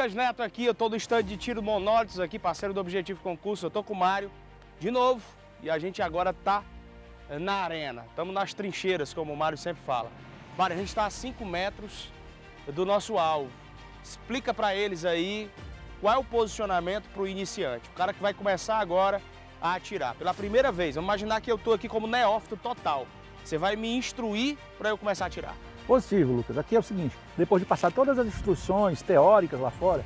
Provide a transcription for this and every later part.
Lucas Neto aqui, eu estou no stand de tiro Monólitos aqui, parceiro do Objetivo Concurso, eu estou com o Mário de novo e a gente agora está eh, na arena, estamos nas trincheiras, como o Mário sempre fala. Mário, a gente está a 5 metros do nosso alvo, explica para eles aí qual é o posicionamento para o iniciante, o cara que vai começar agora a atirar pela primeira vez. Vamos imaginar que eu estou aqui como neófito total, você vai me instruir para eu começar a atirar positivo, Lucas. Aqui é o seguinte, depois de passar todas as instruções teóricas lá fora,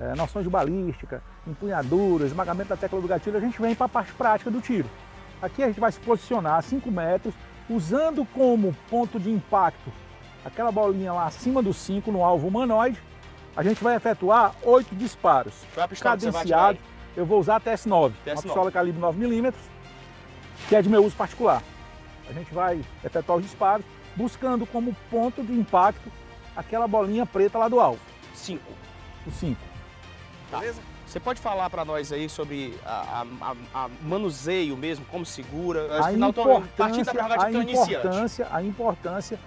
é, noções de balística, empunhadura, esmagamento da tecla do gatilho, a gente vem para a parte prática do tiro. Aqui a gente vai se posicionar a 5 metros, usando como ponto de impacto aquela bolinha lá acima do 5 no alvo humanoide, a gente vai efetuar oito disparos. Qual cadenciado. Eu vou usar a TS9, TS9. uma pistola calibre 9mm, que é de meu uso particular. A gente vai efetuar os disparos buscando como ponto de impacto aquela bolinha preta lá do alvo. Cinco. O cinco. Tá. Beleza? Você pode falar para nós aí sobre a, a, a, manuseio mesmo, como segura? A importância, tô, a, importância, a importância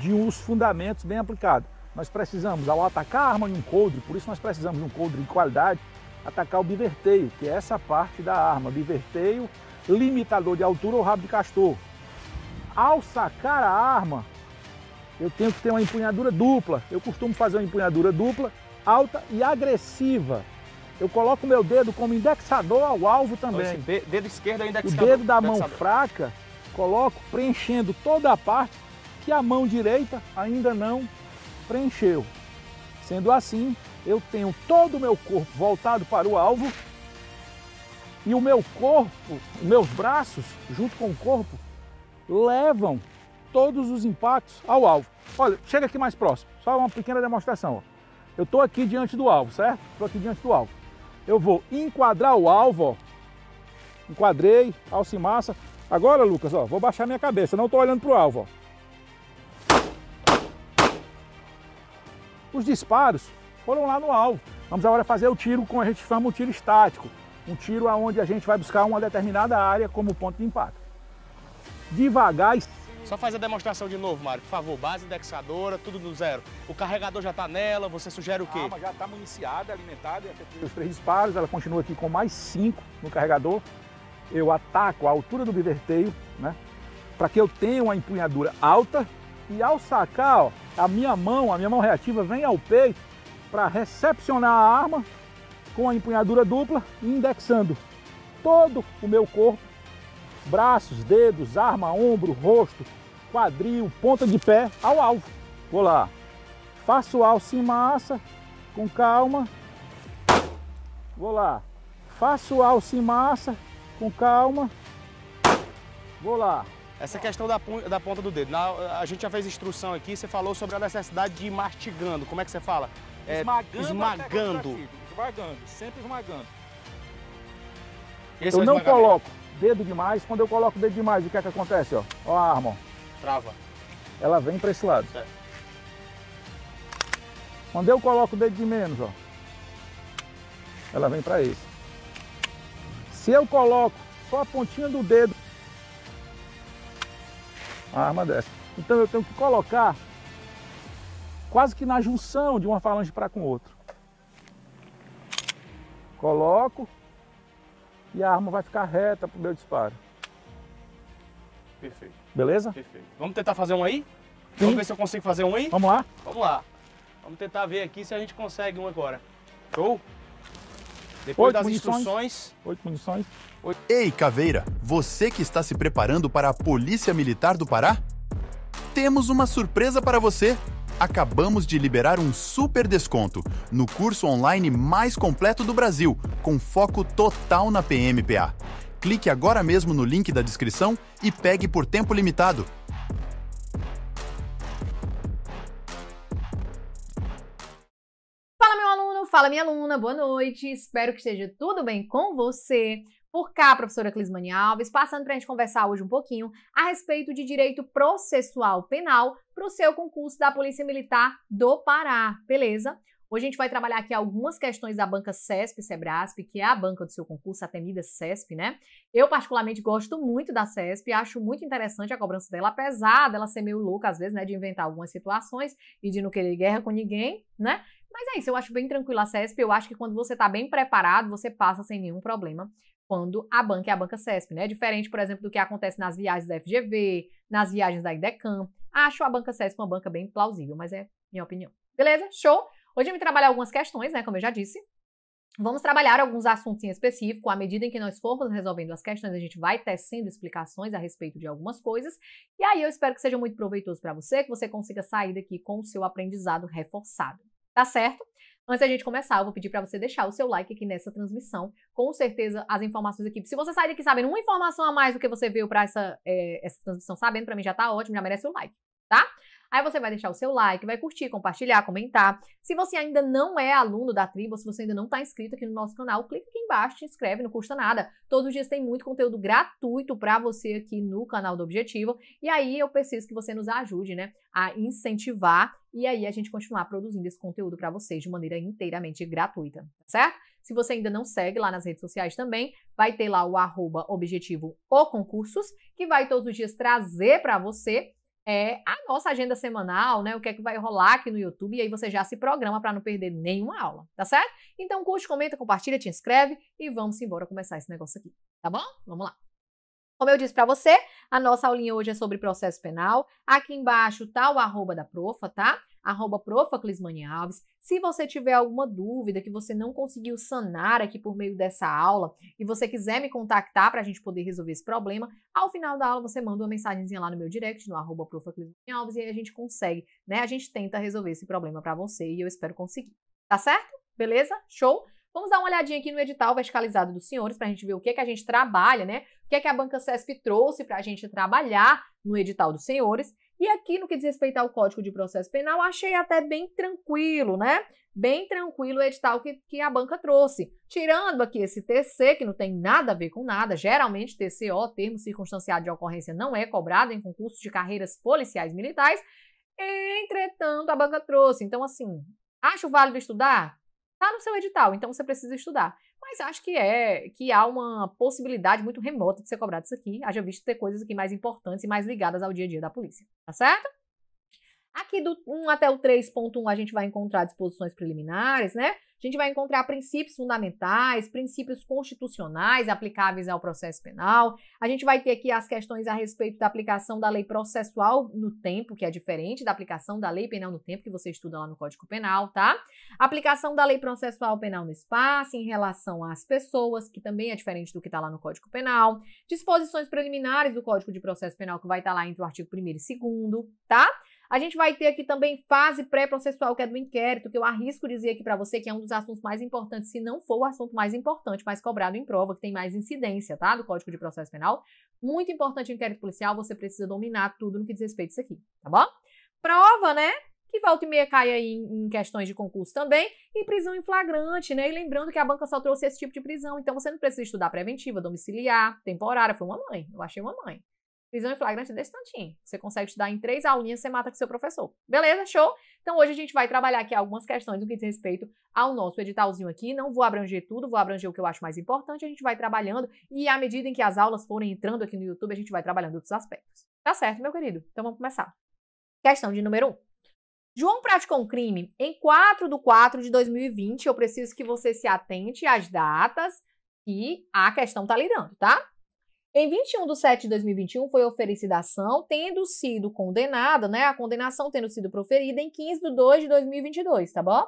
de uns fundamentos bem aplicados. Nós precisamos, ao atacar a arma em um coldre, por isso nós precisamos de um coldre de qualidade, atacar o biverteio, que é essa parte da arma, biverteio, limitador de altura ou rabo de castor. Ao sacar a arma, eu tenho que ter uma empunhadura dupla. Eu costumo fazer uma empunhadura dupla, alta e agressiva. Eu coloco o meu dedo como indexador ao alvo também. Esse dedo esquerdo é indexador. O dedo da indexador. mão fraca, coloco preenchendo toda a parte que a mão direita ainda não preencheu. Sendo assim, eu tenho todo o meu corpo voltado para o alvo e o meu corpo, meus braços, junto com o corpo, levam todos os impactos ao alvo. Olha, chega aqui mais próximo, só uma pequena demonstração. Ó. Eu estou aqui diante do alvo, certo? Estou aqui diante do alvo. Eu vou enquadrar o alvo, ó. enquadrei, massa. Agora, Lucas, ó, vou baixar minha cabeça, não estou olhando para o alvo. Ó. Os disparos foram lá no alvo. Vamos agora fazer o tiro como a gente chama o tiro estático. Um tiro aonde a gente vai buscar uma determinada área como ponto de impacto devagar. Só faz a demonstração de novo, Mário, por favor. Base indexadora, tudo do zero. O carregador já está nela, você sugere o quê? A arma já está municiada, alimentada, os três disparos. Ela continua aqui com mais cinco no carregador. Eu ataco a altura do biverteio, né? Para que eu tenha uma empunhadura alta. E ao sacar, ó, a minha mão, a minha mão reativa vem ao peito para recepcionar a arma com a empunhadura dupla, indexando todo o meu corpo braços, dedos, arma, ombro, rosto, quadril, ponta de pé ao alvo. Vou lá. Faço alce em massa, com calma. Vou lá. Faço alce em massa, com calma. Vou lá. Essa questão da, da ponta do dedo, Na, a gente já fez instrução aqui, você falou sobre a necessidade de ir mastigando. Como é que você fala? É, esmagando. Esmagando. Tá esmagando, sempre esmagando. Esse eu é não coloco dedo demais. Quando eu coloco o dedo demais, o que é que acontece? Ó, ó a arma. Ó. Trava. Ela vem para esse lado. Certo. Quando eu coloco o dedo de menos, ó, ela vem para esse. Se eu coloco só a pontinha do dedo, a arma desce. Então eu tenho que colocar quase que na junção de uma falange para com outro Coloco, e a arma vai ficar reta pro meu disparo. Perfeito. Beleza? Perfeito. Vamos tentar fazer um aí? Sim. Vamos ver se eu consigo fazer um aí? Vamos lá? Vamos lá. Vamos tentar ver aqui se a gente consegue um agora. Show? Depois Oito das munições. instruções... Oito munições. Oito... Ei, Caveira, você que está se preparando para a Polícia Militar do Pará? Temos uma surpresa para você! acabamos de liberar um super desconto no curso online mais completo do Brasil, com foco total na PMPA. Clique agora mesmo no link da descrição e pegue por tempo limitado. Fala, meu aluno! Fala, minha aluna! Boa noite! Espero que esteja tudo bem com você por cá, professora Clismani Alves, passando para a gente conversar hoje um pouquinho a respeito de direito processual penal para o seu concurso da Polícia Militar do Pará, beleza? Hoje a gente vai trabalhar aqui algumas questões da banca CESP, Sebrasp, que é a banca do seu concurso, a temida CESP, né? Eu particularmente gosto muito da CESP, acho muito interessante a cobrança dela, apesar dela ser meio louca às vezes, né, de inventar algumas situações e de não querer guerra com ninguém, né? Mas é isso, eu acho bem tranquila a CESP, eu acho que quando você está bem preparado, você passa sem nenhum problema quando a banca é a banca CESP, né? É diferente, por exemplo, do que acontece nas viagens da FGV, nas viagens da IDECAM. Acho a banca CESP uma banca bem plausível, mas é minha opinião. Beleza? Show! Hoje eu vim trabalhar algumas questões, né? Como eu já disse. Vamos trabalhar alguns assuntos em específico. À medida em que nós formos resolvendo as questões, a gente vai tecendo explicações a respeito de algumas coisas. E aí eu espero que seja muito proveitoso para você, que você consiga sair daqui com o seu aprendizado reforçado. Tá certo? Antes da gente começar, eu vou pedir para você deixar o seu like aqui nessa transmissão. Com certeza, as informações aqui. Se você sair daqui sabendo uma informação a mais do que você veio para essa, é, essa transmissão sabendo, para mim já tá ótimo, já merece o like, tá? Aí você vai deixar o seu like, vai curtir, compartilhar, comentar. Se você ainda não é aluno da tribo, se você ainda não está inscrito aqui no nosso canal, clica aqui embaixo, te inscreve, não custa nada. Todos os dias tem muito conteúdo gratuito para você aqui no canal do Objetivo. E aí eu preciso que você nos ajude, né, a incentivar e aí a gente continuar produzindo esse conteúdo para vocês de maneira inteiramente gratuita, tá certo? Se você ainda não segue lá nas redes sociais também, vai ter lá o arroba objetivo concursos, que vai todos os dias trazer para você é, a nossa agenda semanal, né? O que é que vai rolar aqui no YouTube e aí você já se programa para não perder nenhuma aula, tá certo? Então curte, comenta, compartilha, te inscreve e vamos embora começar esse negócio aqui, tá bom? Vamos lá. Como eu disse para você, a nossa aulinha hoje é sobre processo penal. Aqui embaixo tá o arroba da profa, tá? arroba Alves. Se você tiver alguma dúvida que você não conseguiu sanar aqui por meio dessa aula e você quiser me contactar para a gente poder resolver esse problema, ao final da aula você manda uma mensagenzinha lá no meu direct, no arroba Alves, e aí a gente consegue, né? A gente tenta resolver esse problema para você e eu espero conseguir. Tá certo? Beleza? Show? Vamos dar uma olhadinha aqui no edital verticalizado dos senhores para a gente ver o que é que a gente trabalha, né? O que é que a Banca CESP trouxe para a gente trabalhar no edital dos senhores. E aqui, no que diz respeito ao Código de Processo Penal, achei até bem tranquilo, né? Bem tranquilo o edital que, que a banca trouxe. Tirando aqui esse TC, que não tem nada a ver com nada, geralmente TCO, termo circunstanciado de ocorrência, não é cobrado em concursos de carreiras policiais militares. Entretanto, a banca trouxe. Então, assim, acho válido estudar? Tá no seu edital, então você precisa estudar. Mas acho que é que há uma possibilidade muito remota de ser cobrado isso aqui, haja visto ter coisas aqui mais importantes e mais ligadas ao dia a dia da polícia, tá certo? Aqui do 1 até o 3.1 a gente vai encontrar disposições preliminares, né? A gente vai encontrar princípios fundamentais, princípios constitucionais aplicáveis ao processo penal. A gente vai ter aqui as questões a respeito da aplicação da lei processual no tempo, que é diferente da aplicação da lei penal no tempo que você estuda lá no Código Penal, tá? Aplicação da lei processual penal no espaço em relação às pessoas, que também é diferente do que está lá no Código Penal. Disposições preliminares do Código de Processo Penal que vai estar tá lá entre o artigo 1 e 2, tá? A gente vai ter aqui também fase pré-processual, que é do inquérito, que eu arrisco dizer aqui para você que é um dos assuntos mais importantes, se não for o assunto mais importante, mais cobrado em prova, que tem mais incidência, tá? Do Código de Processo Penal. Muito importante o inquérito policial, você precisa dominar tudo no que diz respeito a isso aqui, tá bom? Prova, né? que volta e meia cai aí em, questões de concurso também, e prisão em flagrante, né? E lembrando que a banca só trouxe esse tipo de prisão, então você não precisa estudar preventiva, domiciliar, temporária, foi uma mãe, eu achei uma mãe. Prisão em flagrante é desse tantinho. Você consegue estudar em três aulinhas, você mata com seu professor. Beleza? Show? Então hoje a gente vai trabalhar aqui algumas questões no que diz respeito ao nosso editalzinho aqui. Não vou abranger tudo, vou abranger o que eu acho mais importante. A gente vai trabalhando e à medida em que as aulas forem entrando aqui no YouTube, a gente vai trabalhando outros aspectos. Tá certo, meu querido? Então vamos começar. Questão de número Um. João praticou um crime em 4 de 4 de 2020. Eu preciso que você se atente às datas que a questão tá lidando, tá? Em 21 de 7 de 2021 foi oferecida a ação, tendo sido condenada, né? A condenação tendo sido proferida em 15 de 2 de 2022, tá bom?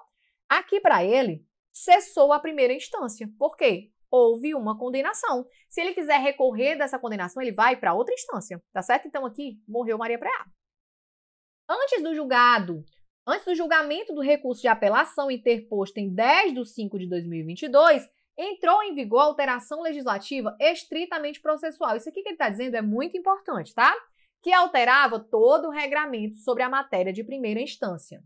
Aqui para ele, cessou a primeira instância. Por quê? Houve uma condenação. Se ele quiser recorrer dessa condenação, ele vai para outra instância, tá certo? Então aqui morreu Maria Preá. Antes do julgado, antes do julgamento do recurso de apelação interposto em 10 de 5 de 2022, entrou em vigor a alteração legislativa estritamente processual. Isso aqui que ele está dizendo é muito importante, tá? Que alterava todo o regramento sobre a matéria de primeira instância,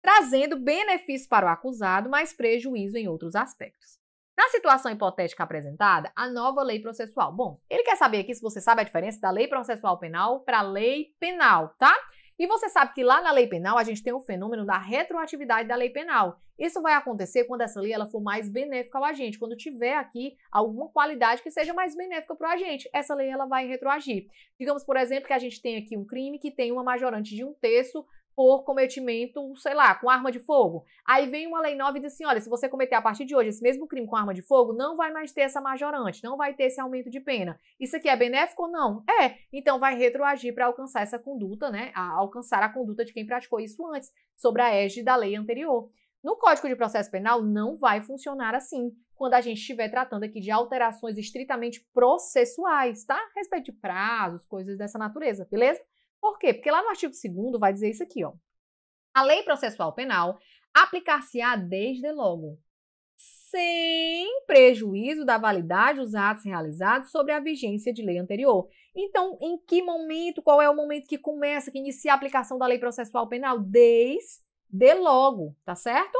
trazendo benefício para o acusado, mas prejuízo em outros aspectos. Na situação hipotética apresentada, a nova lei processual. Bom, ele quer saber aqui se você sabe a diferença da lei processual penal para a lei penal, tá? E você sabe que lá na lei penal a gente tem o fenômeno da retroatividade da lei penal. Isso vai acontecer quando essa lei ela for mais benéfica ao agente, quando tiver aqui alguma qualidade que seja mais benéfica para o agente. Essa lei ela vai retroagir. Digamos, por exemplo, que a gente tem aqui um crime que tem uma majorante de um terço por cometimento, sei lá, com arma de fogo. Aí vem uma lei nova e diz assim: olha, se você cometer a partir de hoje esse mesmo crime com arma de fogo, não vai mais ter essa majorante, não vai ter esse aumento de pena. Isso aqui é benéfico ou não? É. Então vai retroagir para alcançar essa conduta, né? A alcançar a conduta de quem praticou isso antes, sobre a égide da lei anterior. No Código de Processo Penal não vai funcionar assim, quando a gente estiver tratando aqui de alterações estritamente processuais, tá? A respeito de prazos, coisas dessa natureza, beleza? Por quê? Porque lá no artigo 2 vai dizer isso aqui, ó. A lei processual penal aplicar-se-á desde logo, sem prejuízo da validade dos atos realizados sobre a vigência de lei anterior. Então, em que momento, qual é o momento que começa, que inicia a aplicação da lei processual penal? Desde logo, tá certo?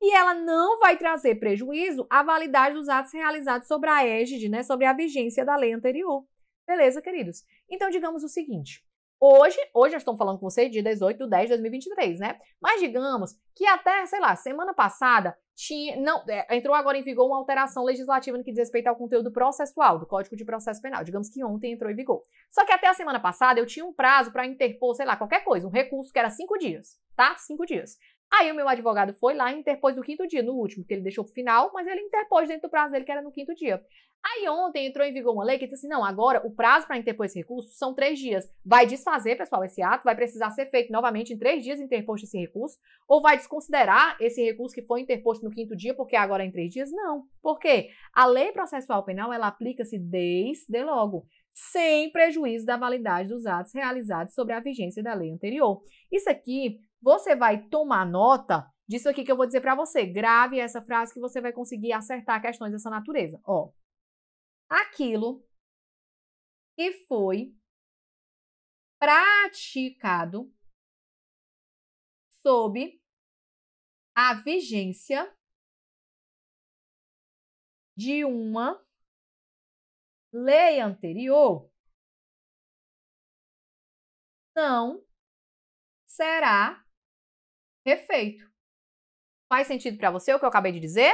E ela não vai trazer prejuízo à validade dos atos realizados sobre a égide, né, sobre a vigência da lei anterior. Beleza, queridos? Então, digamos o seguinte, Hoje, hoje eu estou falando com você de 18 de 10 de 2023, né? Mas digamos que até, sei lá, semana passada tinha, não, é, entrou agora em vigor uma alteração legislativa no que diz respeito ao conteúdo processual do Código de Processo Penal. Digamos que ontem entrou em vigor. Só que até a semana passada eu tinha um prazo para interpor, sei lá, qualquer coisa, um recurso que era cinco dias, tá? Cinco dias. Aí o meu advogado foi lá e interpôs no quinto dia, no último, que ele deixou pro final, mas ele interpôs dentro do prazo dele, que era no quinto dia. Aí ontem entrou em vigor uma lei que disse assim: não, agora o prazo para interpor esse recurso são três dias. Vai desfazer, pessoal, esse ato, vai precisar ser feito novamente em três dias interposto esse recurso, ou vai desconsiderar esse recurso que foi interposto no quinto dia, porque agora é em três dias? Não. Por quê? A lei processual penal ela aplica-se desde logo sem prejuízo da validade dos atos realizados sobre a vigência da lei anterior. Isso aqui você vai tomar nota disso aqui que eu vou dizer para você. Grave essa frase que você vai conseguir acertar questões dessa natureza. Ó, aquilo que foi praticado sob a vigência de uma lei anterior não será Refeito. Faz sentido para você o que eu acabei de dizer?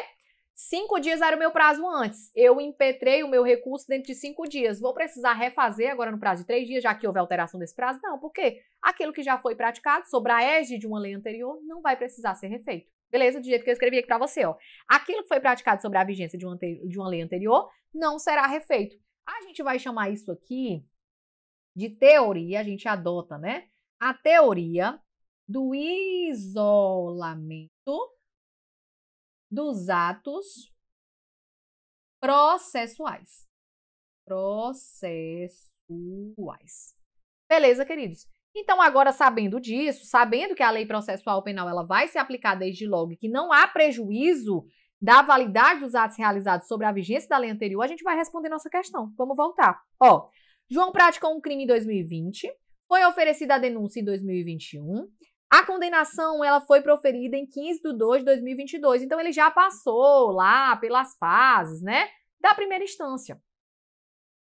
Cinco dias era o meu prazo antes. Eu impetrei o meu recurso dentro de cinco dias. Vou precisar refazer agora no prazo de três dias, já que houve alteração desse prazo? Não, porque aquilo que já foi praticado sobre a égide de uma lei anterior não vai precisar ser refeito. Beleza? Do jeito que eu escrevi aqui para você, ó. Aquilo que foi praticado sobre a vigência de uma, de uma lei anterior não será refeito. A gente vai chamar isso aqui de teoria, a gente adota, né? A teoria do isolamento dos atos processuais. Processuais. Beleza, queridos? Então, agora sabendo disso, sabendo que a lei processual penal ela vai se aplicar desde logo e que não há prejuízo da validade dos atos realizados sobre a vigência da lei anterior, a gente vai responder nossa questão. Vamos voltar. Ó, João praticou um crime em 2020, foi oferecida a denúncia em 2021, a condenação ela foi proferida em 15 de 2 de 2022, então ele já passou lá pelas fases, né, da primeira instância.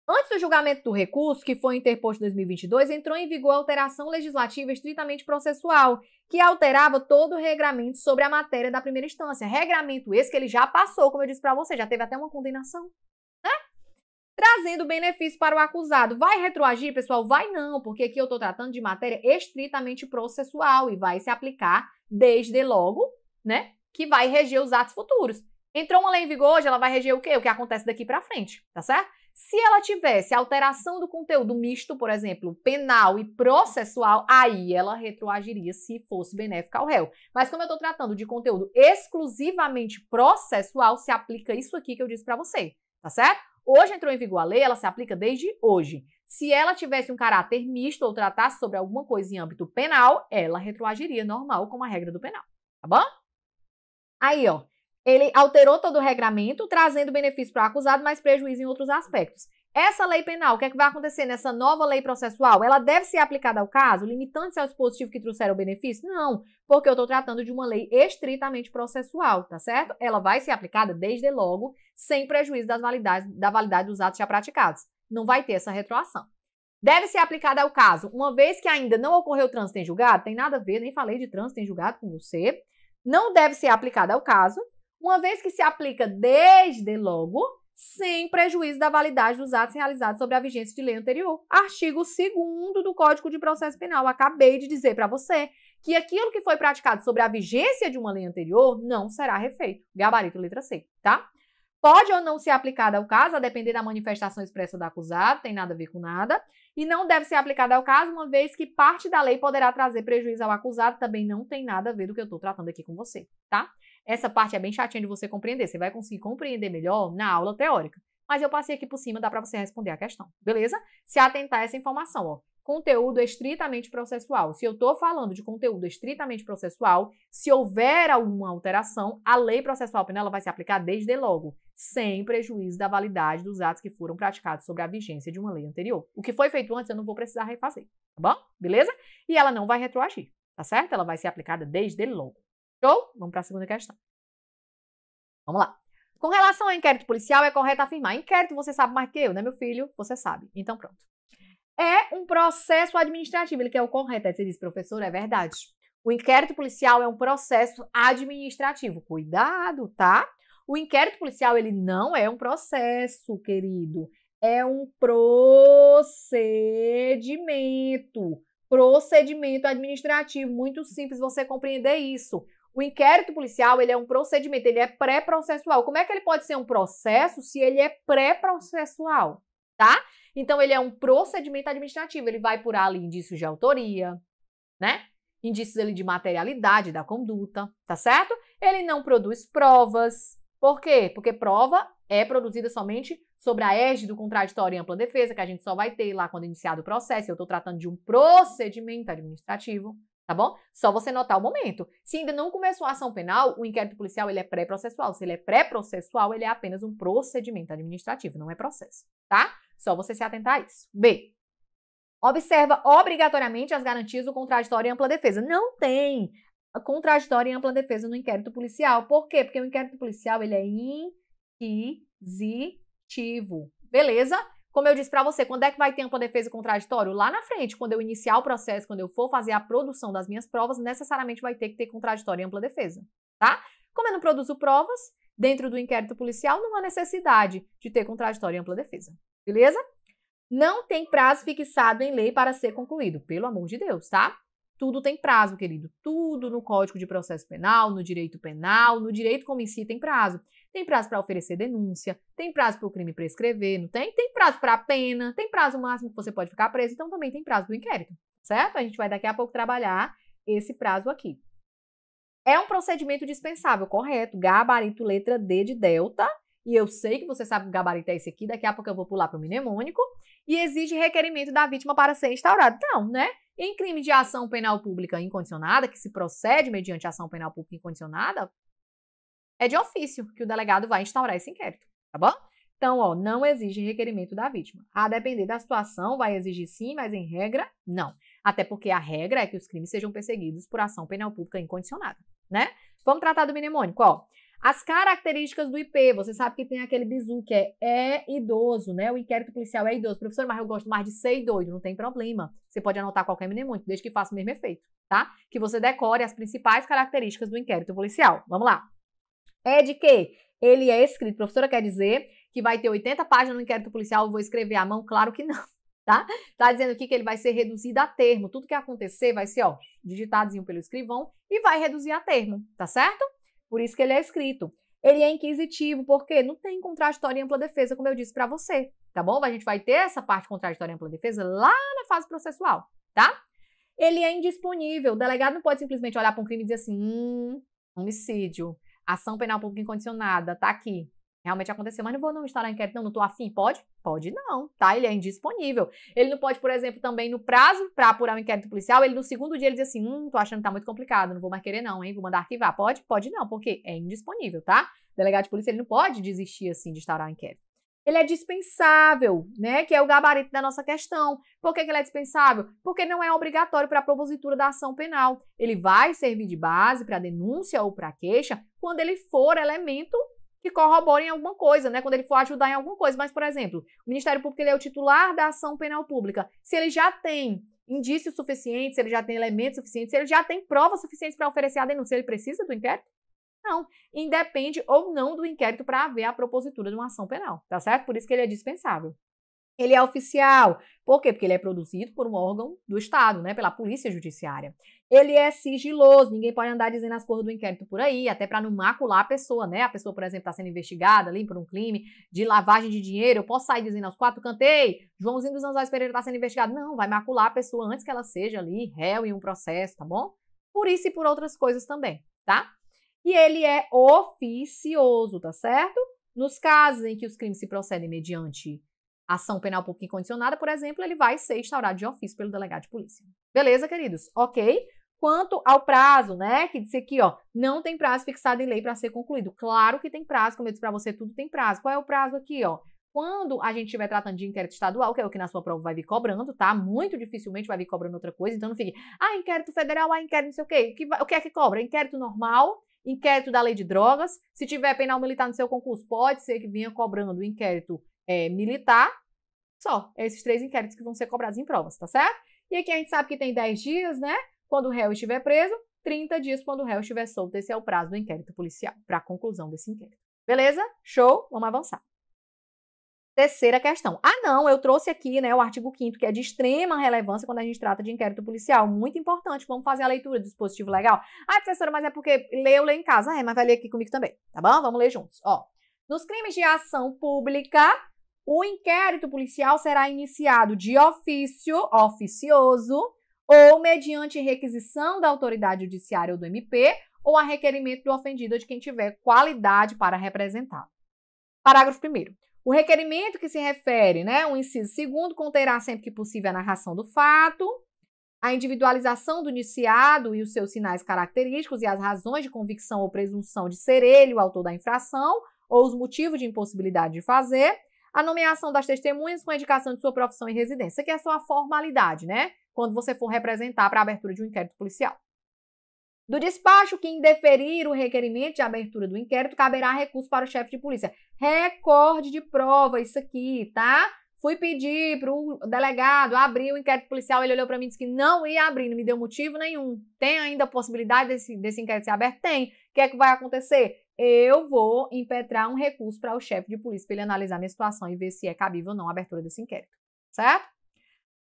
Antes do julgamento do recurso, que foi interposto em 2022, entrou em vigor a alteração legislativa estritamente processual, que alterava todo o regramento sobre a matéria da primeira instância. Regramento esse que ele já passou, como eu disse para você, já teve até uma condenação trazendo benefício para o acusado. Vai retroagir, pessoal? Vai não, porque aqui eu estou tratando de matéria estritamente processual e vai se aplicar desde logo, né? Que vai reger os atos futuros. Entrou uma lei em vigor hoje, ela vai reger o quê? O que acontece daqui para frente, tá certo? Se ela tivesse alteração do conteúdo misto, por exemplo, penal e processual, aí ela retroagiria se fosse benéfica ao réu. Mas como eu estou tratando de conteúdo exclusivamente processual, se aplica isso aqui que eu disse para você, tá certo? Hoje entrou em vigor a lei, ela se aplica desde hoje. Se ela tivesse um caráter misto ou tratasse sobre alguma coisa em âmbito penal, ela retroagiria normal com a regra do penal, tá bom? Aí, ó, ele alterou todo o regramento, trazendo benefício para o acusado, mas prejuízo em outros aspectos. Essa lei penal, o que é que vai acontecer nessa nova lei processual? Ela deve ser aplicada ao caso, limitando-se ao dispositivo que trouxeram o benefício? Não, porque eu estou tratando de uma lei estritamente processual, tá certo? Ela vai ser aplicada desde logo, sem prejuízo das validades, da validade dos atos já praticados. Não vai ter essa retroação. Deve ser aplicada ao caso, uma vez que ainda não ocorreu trânsito em julgado, tem nada a ver, nem falei de trânsito em julgado com você. Não deve ser aplicada ao caso, uma vez que se aplica desde logo, sem prejuízo da validade dos atos realizados sobre a vigência de lei anterior. Artigo 2 do Código de Processo Penal. Acabei de dizer para você que aquilo que foi praticado sobre a vigência de uma lei anterior não será refeito. Gabarito letra C, tá? Pode ou não ser aplicada ao caso, a depender da manifestação expressa do acusado, tem nada a ver com nada, e não deve ser aplicada ao caso, uma vez que parte da lei poderá trazer prejuízo ao acusado, também não tem nada a ver do que eu estou tratando aqui com você, tá? Essa parte é bem chatinha de você compreender. Você vai conseguir compreender melhor na aula teórica. Mas eu passei aqui por cima, dá para você responder a questão, beleza? Se atentar a essa informação, ó. Conteúdo estritamente processual. Se eu estou falando de conteúdo estritamente processual, se houver alguma alteração, a lei processual penal vai se aplicar desde logo, sem prejuízo da validade dos atos que foram praticados sobre a vigência de uma lei anterior. O que foi feito antes eu não vou precisar refazer, tá bom? Beleza? E ela não vai retroagir, tá certo? Ela vai ser aplicada desde logo. Show? Vamos para a segunda questão. Vamos lá. Com relação ao inquérito policial, é correto afirmar: inquérito você sabe mais que eu, né, meu filho? Você sabe. Então, pronto. É um processo administrativo, ele quer é o correto. Aí é você diz, professor, é verdade. O inquérito policial é um processo administrativo. Cuidado, tá? O inquérito policial, ele não é um processo, querido. É um procedimento. Procedimento administrativo. Muito simples você compreender isso. O inquérito policial, ele é um procedimento, ele é pré-processual. Como é que ele pode ser um processo se ele é pré-processual, tá? Então ele é um procedimento administrativo, ele vai apurar ali indícios de autoria, né? Indícios ali de materialidade da conduta, tá certo? Ele não produz provas. Por quê? Porque prova é produzida somente sobre a égide do contraditório e ampla defesa, que a gente só vai ter lá quando iniciado o processo. Eu estou tratando de um procedimento administrativo, tá bom? Só você notar o momento. Se ainda não começou a ação penal, o inquérito policial ele é pré-processual. Se ele é pré-processual, ele é apenas um procedimento administrativo, não é processo, tá? Só você se atentar a isso. B. Observa obrigatoriamente as garantias do contraditório e ampla defesa. Não tem contraditório e ampla defesa no inquérito policial. Por quê? Porque o inquérito policial ele é inquisitivo. Beleza? Como eu disse para você, quando é que vai ter ampla defesa contraditório? Lá na frente, quando eu iniciar o processo, quando eu for fazer a produção das minhas provas, necessariamente vai ter que ter contraditório e ampla defesa, tá? Como eu não produzo provas, dentro do inquérito policial não há necessidade de ter contraditório e ampla defesa, beleza? Não tem prazo fixado em lei para ser concluído, pelo amor de Deus, tá? Tudo tem prazo, querido. Tudo no Código de Processo Penal, no direito penal, no direito como em si tem prazo. Tem prazo para oferecer denúncia, tem prazo para o crime prescrever, não tem? Tem prazo para a pena, tem prazo máximo que você pode ficar preso, então também tem prazo do inquérito, certo? A gente vai daqui a pouco trabalhar esse prazo aqui. É um procedimento dispensável, correto? Gabarito letra D de delta. E eu sei que você sabe que o gabarito é esse aqui, daqui a pouco eu vou pular para o mnemônico. E exige requerimento da vítima para ser instaurado. Então, né? Em crime de ação penal pública incondicionada, que se procede mediante ação penal pública incondicionada, é de ofício que o delegado vai instaurar esse inquérito, tá bom? Então, ó, não exige requerimento da vítima. A depender da situação, vai exigir sim, mas em regra, não. Até porque a regra é que os crimes sejam perseguidos por ação penal pública incondicionada, né? Vamos tratar do mnemônico, ó. As características do IP, você sabe que tem aquele bizu que é, é idoso, né? O inquérito policial é idoso. Professor, mas eu gosto mais de ser doido, não tem problema. Você pode anotar qualquer mnemônico, desde que faça o mesmo efeito, tá? Que você decore as principais características do inquérito policial. Vamos lá é de que ele é escrito. Professora quer dizer que vai ter 80 páginas no inquérito policial, eu vou escrever à mão? Claro que não, tá? Tá dizendo aqui que ele vai ser reduzido a termo. Tudo que acontecer vai ser, ó, digitadozinho pelo escrivão e vai reduzir a termo, tá certo? Por isso que ele é escrito. Ele é inquisitivo, porque não tem contraditório e ampla defesa, como eu disse para você, tá bom? A gente vai ter essa parte contraditória e ampla defesa lá na fase processual, tá? Ele é indisponível. O delegado não pode simplesmente olhar para um crime e dizer assim, hum, homicídio ação penal pública incondicionada, tá aqui, realmente aconteceu, mas não vou não estar na inquérito, não, não tô afim, pode? Pode não, tá? Ele é indisponível. Ele não pode, por exemplo, também no prazo para apurar o um inquérito policial, ele no segundo dia ele diz assim, hum, tô achando que tá muito complicado, não vou mais querer não, hein, vou mandar arquivar. Pode? Pode não, porque é indisponível, tá? Delegado de polícia, ele não pode desistir, assim, de instaurar o um inquérito ele é dispensável, né? Que é o gabarito da nossa questão. Por que, que ele é dispensável? Porque não é obrigatório para a propositura da ação penal. Ele vai servir de base para denúncia ou para queixa quando ele for elemento que em alguma coisa, né? Quando ele for ajudar em alguma coisa. Mas, por exemplo, o Ministério Público ele é o titular da ação penal pública. Se ele já tem indícios suficientes, se ele já tem elementos suficientes, se ele já tem provas suficientes para oferecer a denúncia, ele precisa do inquérito? Não, independe ou não do inquérito para haver a propositura de uma ação penal, tá certo? Por isso que ele é dispensável. Ele é oficial. Por quê? Porque ele é produzido por um órgão do Estado, né? Pela Polícia Judiciária. Ele é sigiloso, ninguém pode andar dizendo as coisas do inquérito por aí, até para não macular a pessoa, né? A pessoa, por exemplo, está sendo investigada ali por um crime de lavagem de dinheiro. Eu posso sair dizendo aos quatro, cantei, Joãozinho dos Anzóis Pereira está sendo investigado. Não, vai macular a pessoa antes que ela seja ali réu em um processo, tá bom? Por isso e por outras coisas também, tá? e ele é oficioso, tá certo? Nos casos em que os crimes se procedem mediante ação penal pública incondicionada, por exemplo, ele vai ser instaurado de ofício pelo delegado de polícia. Beleza, queridos? Ok? Quanto ao prazo, né? Que disse aqui, ó, não tem prazo fixado em lei para ser concluído. Claro que tem prazo, como eu disse para você, tudo tem prazo. Qual é o prazo aqui, ó? Quando a gente estiver tratando de inquérito estadual, que é o que na sua prova vai vir cobrando, tá? Muito dificilmente vai vir cobrando outra coisa, então não fique, ah, inquérito federal, ah, inquérito não sei o quê. O que, o que é que cobra? Inquérito normal, Inquérito da lei de drogas. Se tiver penal militar no seu concurso, pode ser que venha cobrando o inquérito é, militar. Só é esses três inquéritos que vão ser cobrados em provas, tá certo? E aqui a gente sabe que tem 10 dias, né? Quando o réu estiver preso, 30 dias quando o réu estiver solto. Esse é o prazo do inquérito policial, para a conclusão desse inquérito. Beleza? Show? Vamos avançar. Terceira questão. Ah, não, eu trouxe aqui né, o artigo 5 que é de extrema relevância quando a gente trata de inquérito policial. Muito importante, vamos fazer a leitura do dispositivo legal. Ah, professora, mas é porque leu, lê em casa. Ah, é, mas vai ler aqui comigo também, tá bom? Vamos ler juntos. Ó, nos crimes de ação pública, o inquérito policial será iniciado de ofício, oficioso, ou mediante requisição da autoridade judiciária ou do MP, ou a requerimento do ofendido de quem tiver qualidade para representá-lo. Parágrafo 1 o requerimento que se refere, né, o inciso segundo conterá sempre que possível a narração do fato, a individualização do iniciado e os seus sinais característicos e as razões de convicção ou presunção de ser ele o autor da infração ou os motivos de impossibilidade de fazer, a nomeação das testemunhas com a indicação de sua profissão e residência. Isso aqui é só a formalidade, né? Quando você for representar para a abertura de um inquérito policial. Do despacho que indeferir o requerimento de abertura do inquérito, caberá recurso para o chefe de polícia. Recorde de prova, isso aqui, tá? Fui pedir para o delegado abrir o inquérito policial, ele olhou para mim e disse que não ia abrir, não me deu motivo nenhum. Tem ainda a possibilidade desse, desse inquérito ser aberto? Tem. O que é que vai acontecer? Eu vou impetrar um recurso para o chefe de polícia para ele analisar a minha situação e ver se é cabível ou não a abertura desse inquérito, certo?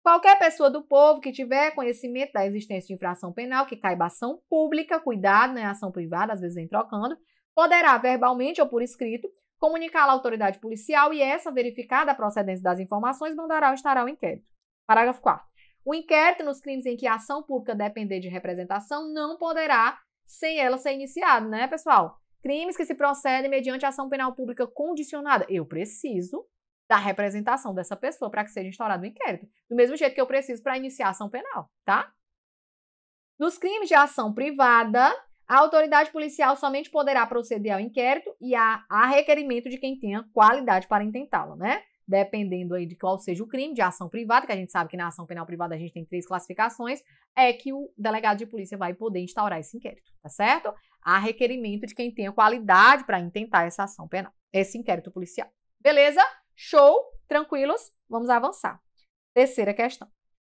Qualquer pessoa do povo que tiver conhecimento da existência de infração penal que caiba ação pública, cuidado, né, ação privada, às vezes vem trocando, poderá verbalmente ou por escrito comunicar à autoridade policial e essa, verificada a procedência das informações, mandará ou estará o inquérito. Parágrafo 4. O inquérito nos crimes em que a ação pública depender de representação não poderá, sem ela, ser iniciado, né, pessoal? Crimes que se procedem mediante ação penal pública condicionada. Eu preciso da representação dessa pessoa para que seja instaurado o um inquérito. Do mesmo jeito que eu preciso para iniciar a ação penal, tá? Nos crimes de ação privada, a autoridade policial somente poderá proceder ao inquérito e a, a requerimento de quem tenha qualidade para intentá-lo, né? Dependendo aí de qual seja o crime de ação privada, que a gente sabe que na ação penal privada a gente tem três classificações, é que o delegado de polícia vai poder instaurar esse inquérito, tá certo? A requerimento de quem tenha qualidade para intentar essa ação penal, esse inquérito policial. Beleza? Show, tranquilos, vamos avançar. Terceira questão.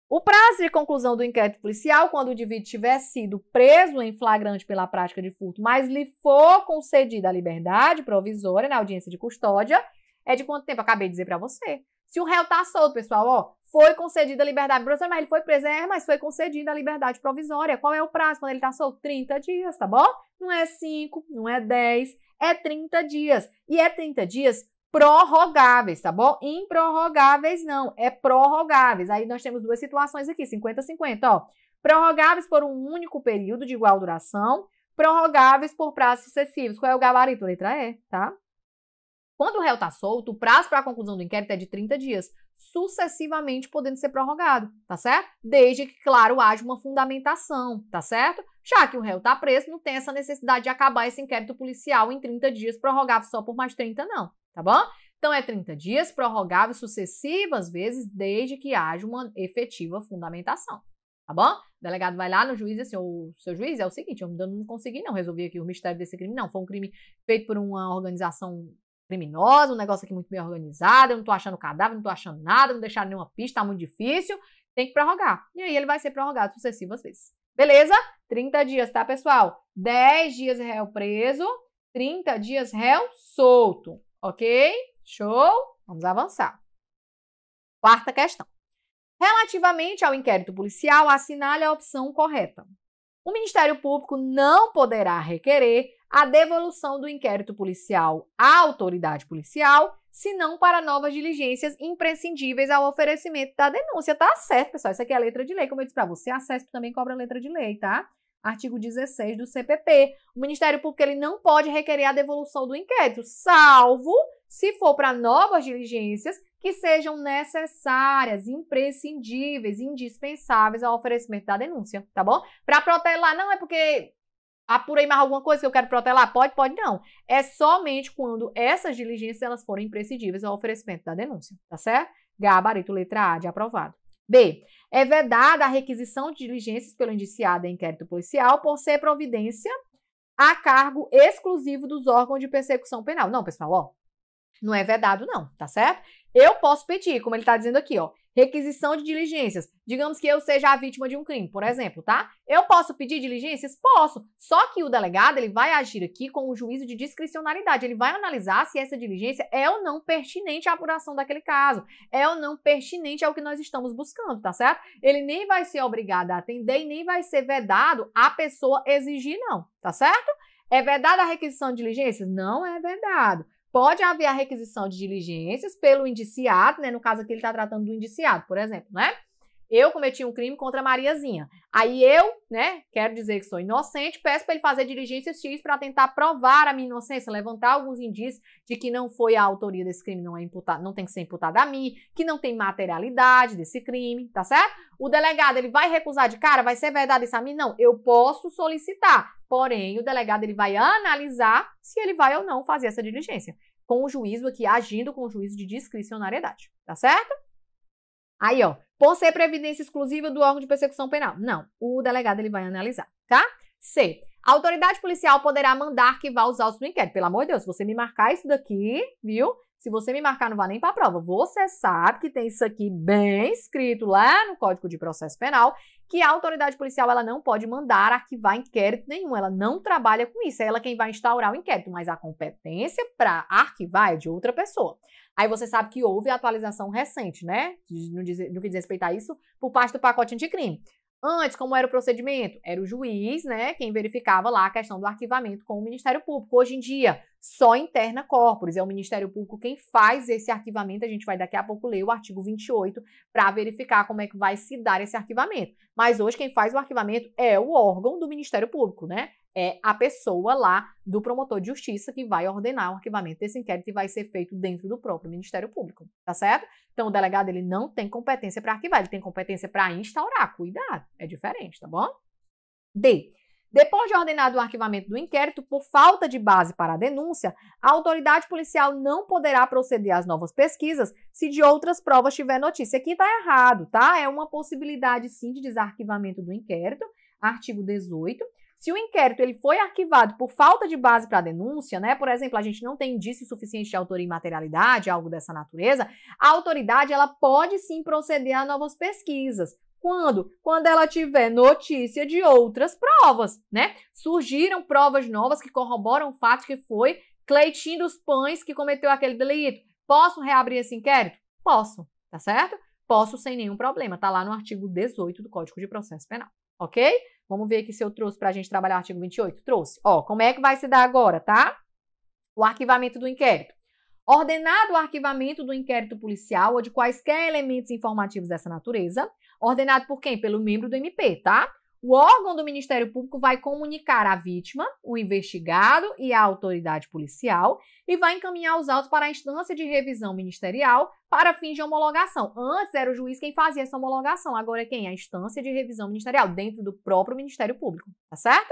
O prazo de conclusão do inquérito policial, quando o indivíduo tiver sido preso em flagrante pela prática de furto, mas lhe for concedida a liberdade provisória na audiência de custódia, é de quanto tempo? Acabei de dizer para você. Se o réu tá solto, pessoal, ó, foi concedida a liberdade provisória, mas ele foi preso, é, mas foi concedida a liberdade provisória. Qual é o prazo quando ele tá solto? 30 dias, tá bom? Não é 5, não é 10, é 30 dias. E é 30 dias prorrogáveis, tá bom? Improrrogáveis não, é prorrogáveis. Aí nós temos duas situações aqui, 50-50, ó. Prorrogáveis por um único período de igual duração, prorrogáveis por prazos sucessivos. Qual é o gabarito? Letra E, tá? Quando o réu está solto, o prazo para a conclusão do inquérito é de 30 dias, sucessivamente podendo ser prorrogado, tá certo? Desde que, claro, haja uma fundamentação, tá certo? Já que o réu está preso, não tem essa necessidade de acabar esse inquérito policial em 30 dias, prorrogável só por mais 30, não, tá bom? Então é 30 dias, prorrogável sucessivas vezes, desde que haja uma efetiva fundamentação. Tá bom? O delegado vai lá no juiz e assim, o seu juiz, é o seguinte, eu não consegui não resolver aqui o mistério desse crime, não. Foi um crime feito por uma organização criminosa, um negócio aqui muito bem organizado, eu não tô achando cadáver, não tô achando nada, não deixaram nenhuma pista, tá muito difícil, tem que prorrogar. E aí ele vai ser prorrogado sucessivas vezes. Beleza? 30 dias, tá, pessoal? 10 dias réu preso, 30 dias réu solto. Ok? Show? Vamos avançar. Quarta questão. Relativamente ao inquérito policial, assinale a opção correta. O Ministério Público não poderá requerer a devolução do inquérito policial à autoridade policial, senão para novas diligências imprescindíveis ao oferecimento da denúncia. Tá certo, pessoal. Isso aqui é a letra de lei, como eu disse para você. A CESP também cobra letra de lei, tá? artigo 16 do CPP. O Ministério Público ele não pode requerer a devolução do inquérito, salvo se for para novas diligências que sejam necessárias, imprescindíveis, indispensáveis ao oferecimento da denúncia, tá bom? Para protelar não é porque apurei mais alguma coisa que eu quero protelar, pode, pode não. É somente quando essas diligências elas forem imprescindíveis ao oferecimento da denúncia, tá certo? Gabarito letra A de aprovado. B é vedada a requisição de diligências pelo indiciado em inquérito policial por ser providência a cargo exclusivo dos órgãos de persecução penal. Não, pessoal, ó, não é vedado não, tá certo? Eu posso pedir, como ele está dizendo aqui, ó, Requisição de diligências. Digamos que eu seja a vítima de um crime, por exemplo, tá? Eu posso pedir diligências? Posso. Só que o delegado, ele vai agir aqui com o um juízo de discricionalidade. Ele vai analisar se essa diligência é ou não pertinente à apuração daquele caso. É ou não pertinente ao que nós estamos buscando, tá certo? Ele nem vai ser obrigado a atender e nem vai ser vedado a pessoa exigir, não, tá certo? É vedada a requisição de diligências? Não é vedado pode haver a requisição de diligências pelo indiciado, né? No caso aqui ele está tratando do indiciado, por exemplo, né? Eu cometi um crime contra a Mariazinha. Aí eu, né, quero dizer que sou inocente, peço para ele fazer diligências X para tentar provar a minha inocência, levantar alguns indícios de que não foi a autoria desse crime, não é imputado, não tem que ser imputada a mim, que não tem materialidade desse crime, tá certo? O delegado, ele vai recusar de cara, vai ser verdade isso a mim? Não, eu posso solicitar. Porém, o delegado ele vai analisar se ele vai ou não fazer essa diligência, com o juízo aqui agindo com o juízo de discricionariedade, tá certo? Aí, ó, por ser previdência exclusiva do órgão de persecução penal. Não, o delegado ele vai analisar, tá? C. A autoridade policial poderá mandar que vá os autos do inquérito. Pelo amor de Deus, você me marcar isso daqui, viu? Se você me marcar, não vai nem para a prova. Você sabe que tem isso aqui bem escrito lá no Código de Processo Penal, que a autoridade policial ela não pode mandar arquivar inquérito nenhum, ela não trabalha com isso, é ela quem vai instaurar o inquérito, mas a competência para arquivar é de outra pessoa. Aí você sabe que houve atualização recente, né? no que diz respeito a isso, por parte do pacote anticrime. Antes, como era o procedimento? Era o juiz, né, quem verificava lá a questão do arquivamento com o Ministério Público. Hoje em dia, só interna corporis. É o Ministério Público quem faz esse arquivamento. A gente vai daqui a pouco ler o artigo 28 para verificar como é que vai se dar esse arquivamento. Mas hoje quem faz o arquivamento é o órgão do Ministério Público, né? É a pessoa lá do promotor de justiça que vai ordenar o arquivamento desse inquérito e vai ser feito dentro do próprio Ministério Público, tá certo? Então o delegado ele não tem competência para arquivar, ele tem competência para instaurar. Cuidado, é diferente, tá bom? D. Depois de ordenado o arquivamento do inquérito por falta de base para a denúncia, a autoridade policial não poderá proceder às novas pesquisas se de outras provas tiver notícia. Aqui está errado, tá? É uma possibilidade sim de desarquivamento do inquérito, artigo 18. Se o inquérito ele foi arquivado por falta de base para a denúncia, né? Por exemplo, a gente não tem indício suficiente de autoria e materialidade, algo dessa natureza, a autoridade ela pode sim proceder a novas pesquisas. Quando? Quando ela tiver notícia de outras provas, né? Surgiram provas novas que corroboram o fato que foi Cleitinho dos Pães que cometeu aquele delito. Posso reabrir esse inquérito? Posso, tá certo? Posso sem nenhum problema. Tá lá no artigo 18 do Código de Processo Penal, ok? Vamos ver aqui se eu trouxe pra gente trabalhar o artigo 28. Trouxe. Ó, como é que vai se dar agora, tá? O arquivamento do inquérito ordenado o arquivamento do inquérito policial ou de quaisquer elementos informativos dessa natureza, ordenado por quem? Pelo membro do MP, tá? O órgão do Ministério Público vai comunicar à vítima, o investigado e a autoridade policial e vai encaminhar os autos para a instância de revisão ministerial para fins de homologação. Antes era o juiz quem fazia essa homologação, agora é quem? A instância de revisão ministerial, dentro do próprio Ministério Público, tá certo?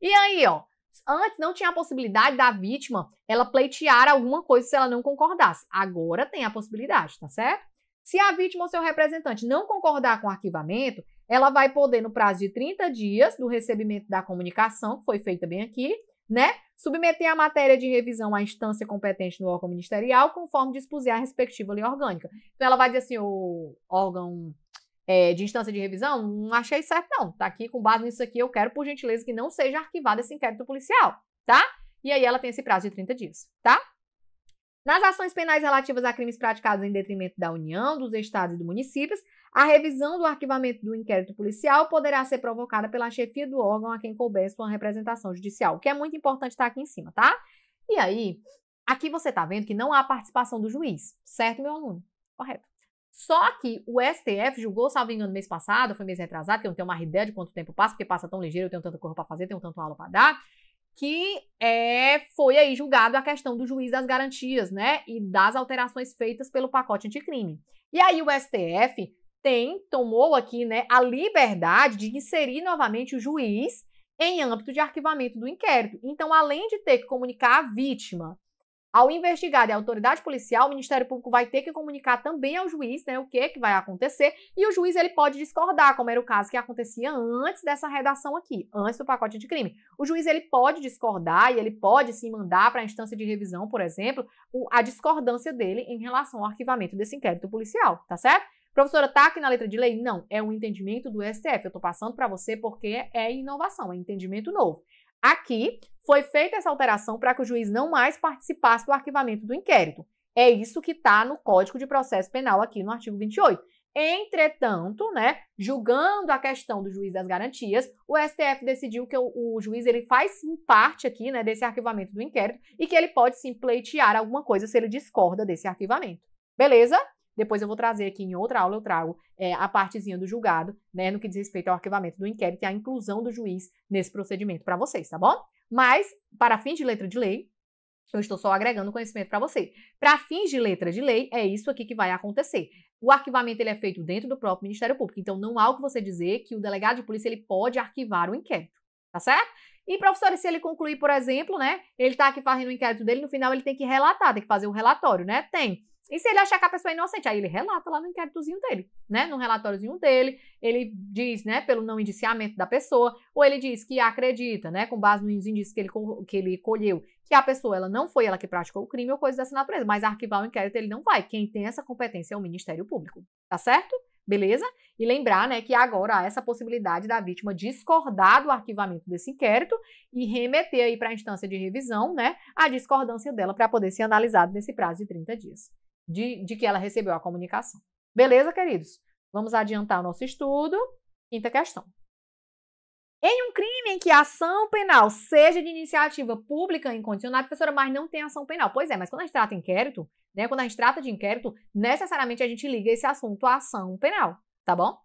E aí, ó, Antes não tinha a possibilidade da vítima ela pleitear alguma coisa se ela não concordasse. Agora tem a possibilidade, tá certo? Se a vítima ou seu representante não concordar com o arquivamento, ela vai poder, no prazo de 30 dias do recebimento da comunicação, que foi feita bem aqui, né? Submeter a matéria de revisão à instância competente no órgão ministerial, conforme dispuser a respectiva lei orgânica. Então, ela vai dizer assim, o órgão é, de instância de revisão, não achei certo, não. Tá aqui, com base nisso aqui, eu quero, por gentileza, que não seja arquivado esse inquérito policial, tá? E aí ela tem esse prazo de 30 dias, tá? Nas ações penais relativas a crimes praticados em detrimento da União, dos Estados e dos municípios, a revisão do arquivamento do inquérito policial poderá ser provocada pela chefia do órgão a quem couber sua representação judicial, o que é muito importante estar tá aqui em cima, tá? E aí, aqui você está vendo que não há participação do juiz, certo, meu aluno? Correto. Só que o STF julgou, salvo engano, mês passado, foi mês retrasado, que eu não tenho uma ideia de quanto tempo passa, porque passa tão ligeiro, eu tenho tanta coisa para fazer, tenho tanta aula para dar, que é, foi aí julgado a questão do juiz das garantias, né, e das alterações feitas pelo pacote anticrime. E aí o STF tem, tomou aqui, né, a liberdade de inserir novamente o juiz em âmbito de arquivamento do inquérito. Então, além de ter que comunicar à vítima ao investigar a autoridade policial, o Ministério Público vai ter que comunicar também ao juiz né, o que, que vai acontecer e o juiz ele pode discordar, como era o caso que acontecia antes dessa redação aqui, antes do pacote de crime. O juiz ele pode discordar e ele pode sim mandar para a instância de revisão, por exemplo, a discordância dele em relação ao arquivamento desse inquérito policial, tá certo? Professora, tá aqui na letra de lei? Não, é um entendimento do STF. Eu estou passando para você porque é inovação, é entendimento novo. Aqui foi feita essa alteração para que o juiz não mais participasse do arquivamento do inquérito. É isso que está no Código de Processo Penal aqui no artigo 28. Entretanto, né, julgando a questão do juiz das garantias, o STF decidiu que o, o juiz ele faz sim, parte aqui, né, desse arquivamento do inquérito e que ele pode sim pleitear alguma coisa se ele discorda desse arquivamento. Beleza? Depois eu vou trazer aqui em outra aula, eu trago é, a partezinha do julgado, né, no que diz respeito ao arquivamento do inquérito e à inclusão do juiz nesse procedimento para vocês, tá bom? Mas, para fins de letra de lei, eu estou só agregando conhecimento para você. Para fins de letra de lei, é isso aqui que vai acontecer. O arquivamento ele é feito dentro do próprio Ministério Público, então não há o que você dizer que o delegado de polícia ele pode arquivar o inquérito, tá certo? E, professor, se ele concluir, por exemplo, né, ele está aqui fazendo o inquérito dele, no final ele tem que relatar, tem que fazer um relatório, né? Tem. E se ele achar que a pessoa é inocente? Aí ele relata lá no inquéritozinho dele, né? No relatóriozinho dele, ele diz, né, pelo não indiciamento da pessoa, ou ele diz que acredita, né, com base nos indícios que ele, que ele colheu, que a pessoa ela não foi ela que praticou o crime ou coisa dessa natureza, mas arquivar o inquérito ele não vai. Quem tem essa competência é o Ministério Público, tá certo? Beleza? E lembrar, né, que agora há essa possibilidade da vítima discordar do arquivamento desse inquérito e remeter aí para a instância de revisão, né, a discordância dela para poder ser analisado nesse prazo de 30 dias de, de que ela recebeu a comunicação. Beleza, queridos? Vamos adiantar o nosso estudo. Quinta questão. Em um crime em que a ação penal seja de iniciativa pública incondicionada, professora, mas não tem ação penal. Pois é, mas quando a gente trata inquérito, né? Quando a gente trata de inquérito, necessariamente a gente liga esse assunto à ação penal, tá bom?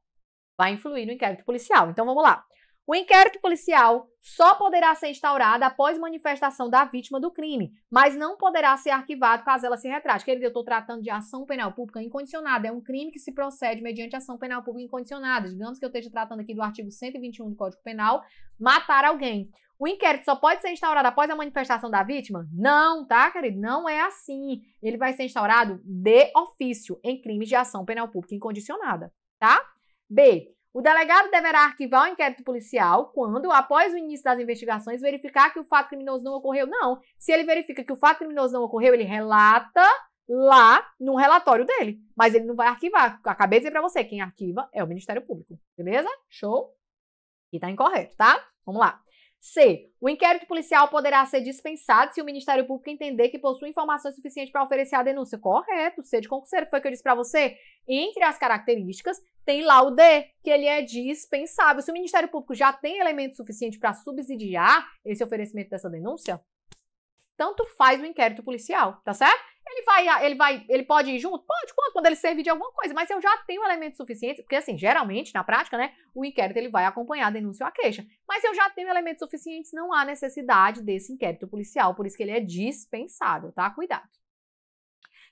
Vai influir no inquérito policial. Então vamos lá. O inquérito policial só poderá ser instaurado após manifestação da vítima do crime, mas não poderá ser arquivado caso ela se retrate. Querido, eu estou tratando de ação penal pública incondicionada. É um crime que se procede mediante ação penal pública incondicionada. Digamos que eu esteja tratando aqui do artigo 121 do Código Penal, matar alguém. O inquérito só pode ser instaurado após a manifestação da vítima? Não, tá, querido? Não é assim. Ele vai ser instaurado de ofício em crimes de ação penal pública incondicionada, tá? B. O delegado deverá arquivar o inquérito policial quando, após o início das investigações, verificar que o fato criminoso não ocorreu. Não. Se ele verifica que o fato criminoso não ocorreu, ele relata lá no relatório dele. Mas ele não vai arquivar. Acabei de dizer para você, quem arquiva é o Ministério Público. Beleza? Show? E tá incorreto, tá? Vamos lá. C. O inquérito policial poderá ser dispensado se o Ministério Público entender que possui informações suficientes para oferecer a denúncia. Correto, C de concurseiro, foi o que eu disse para você. Entre as características, tem lá o D, que ele é dispensável. Se o Ministério Público já tem elemento suficiente para subsidiar esse oferecimento dessa denúncia, tanto faz o inquérito policial, tá certo? Ele vai, ele vai, ele pode ir junto? Pode, quando, quando ele servir de alguma coisa, mas eu já tenho elementos suficientes, porque assim, geralmente, na prática, né, o inquérito ele vai acompanhar a denúncia ou a queixa. Mas eu já tenho elementos suficientes, não há necessidade desse inquérito policial, por isso que ele é dispensável, tá? Cuidado.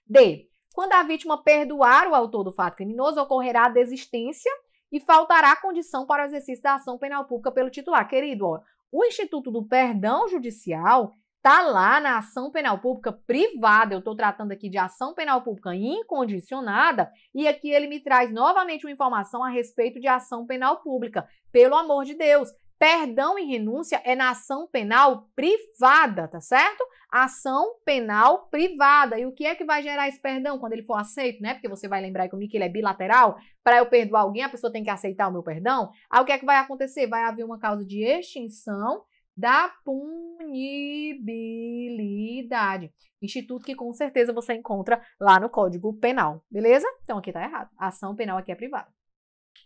D. Quando a vítima perdoar o autor do fato criminoso, ocorrerá a desistência e faltará condição para o exercício da ação penal pública pelo titular. Querido, ó, o Instituto do Perdão Judicial tá lá na ação penal pública privada, eu estou tratando aqui de ação penal pública incondicionada, e aqui ele me traz novamente uma informação a respeito de ação penal pública. Pelo amor de Deus, perdão e renúncia é na ação penal privada, tá certo? Ação penal privada. E o que é que vai gerar esse perdão quando ele for aceito, né? Porque você vai lembrar comigo que ele é bilateral. Para eu perdoar alguém, a pessoa tem que aceitar o meu perdão. Aí o que é que vai acontecer? Vai haver uma causa de extinção da punibilidade. Instituto que com certeza você encontra lá no Código Penal, beleza? Então aqui tá errado. A ação penal aqui é privada.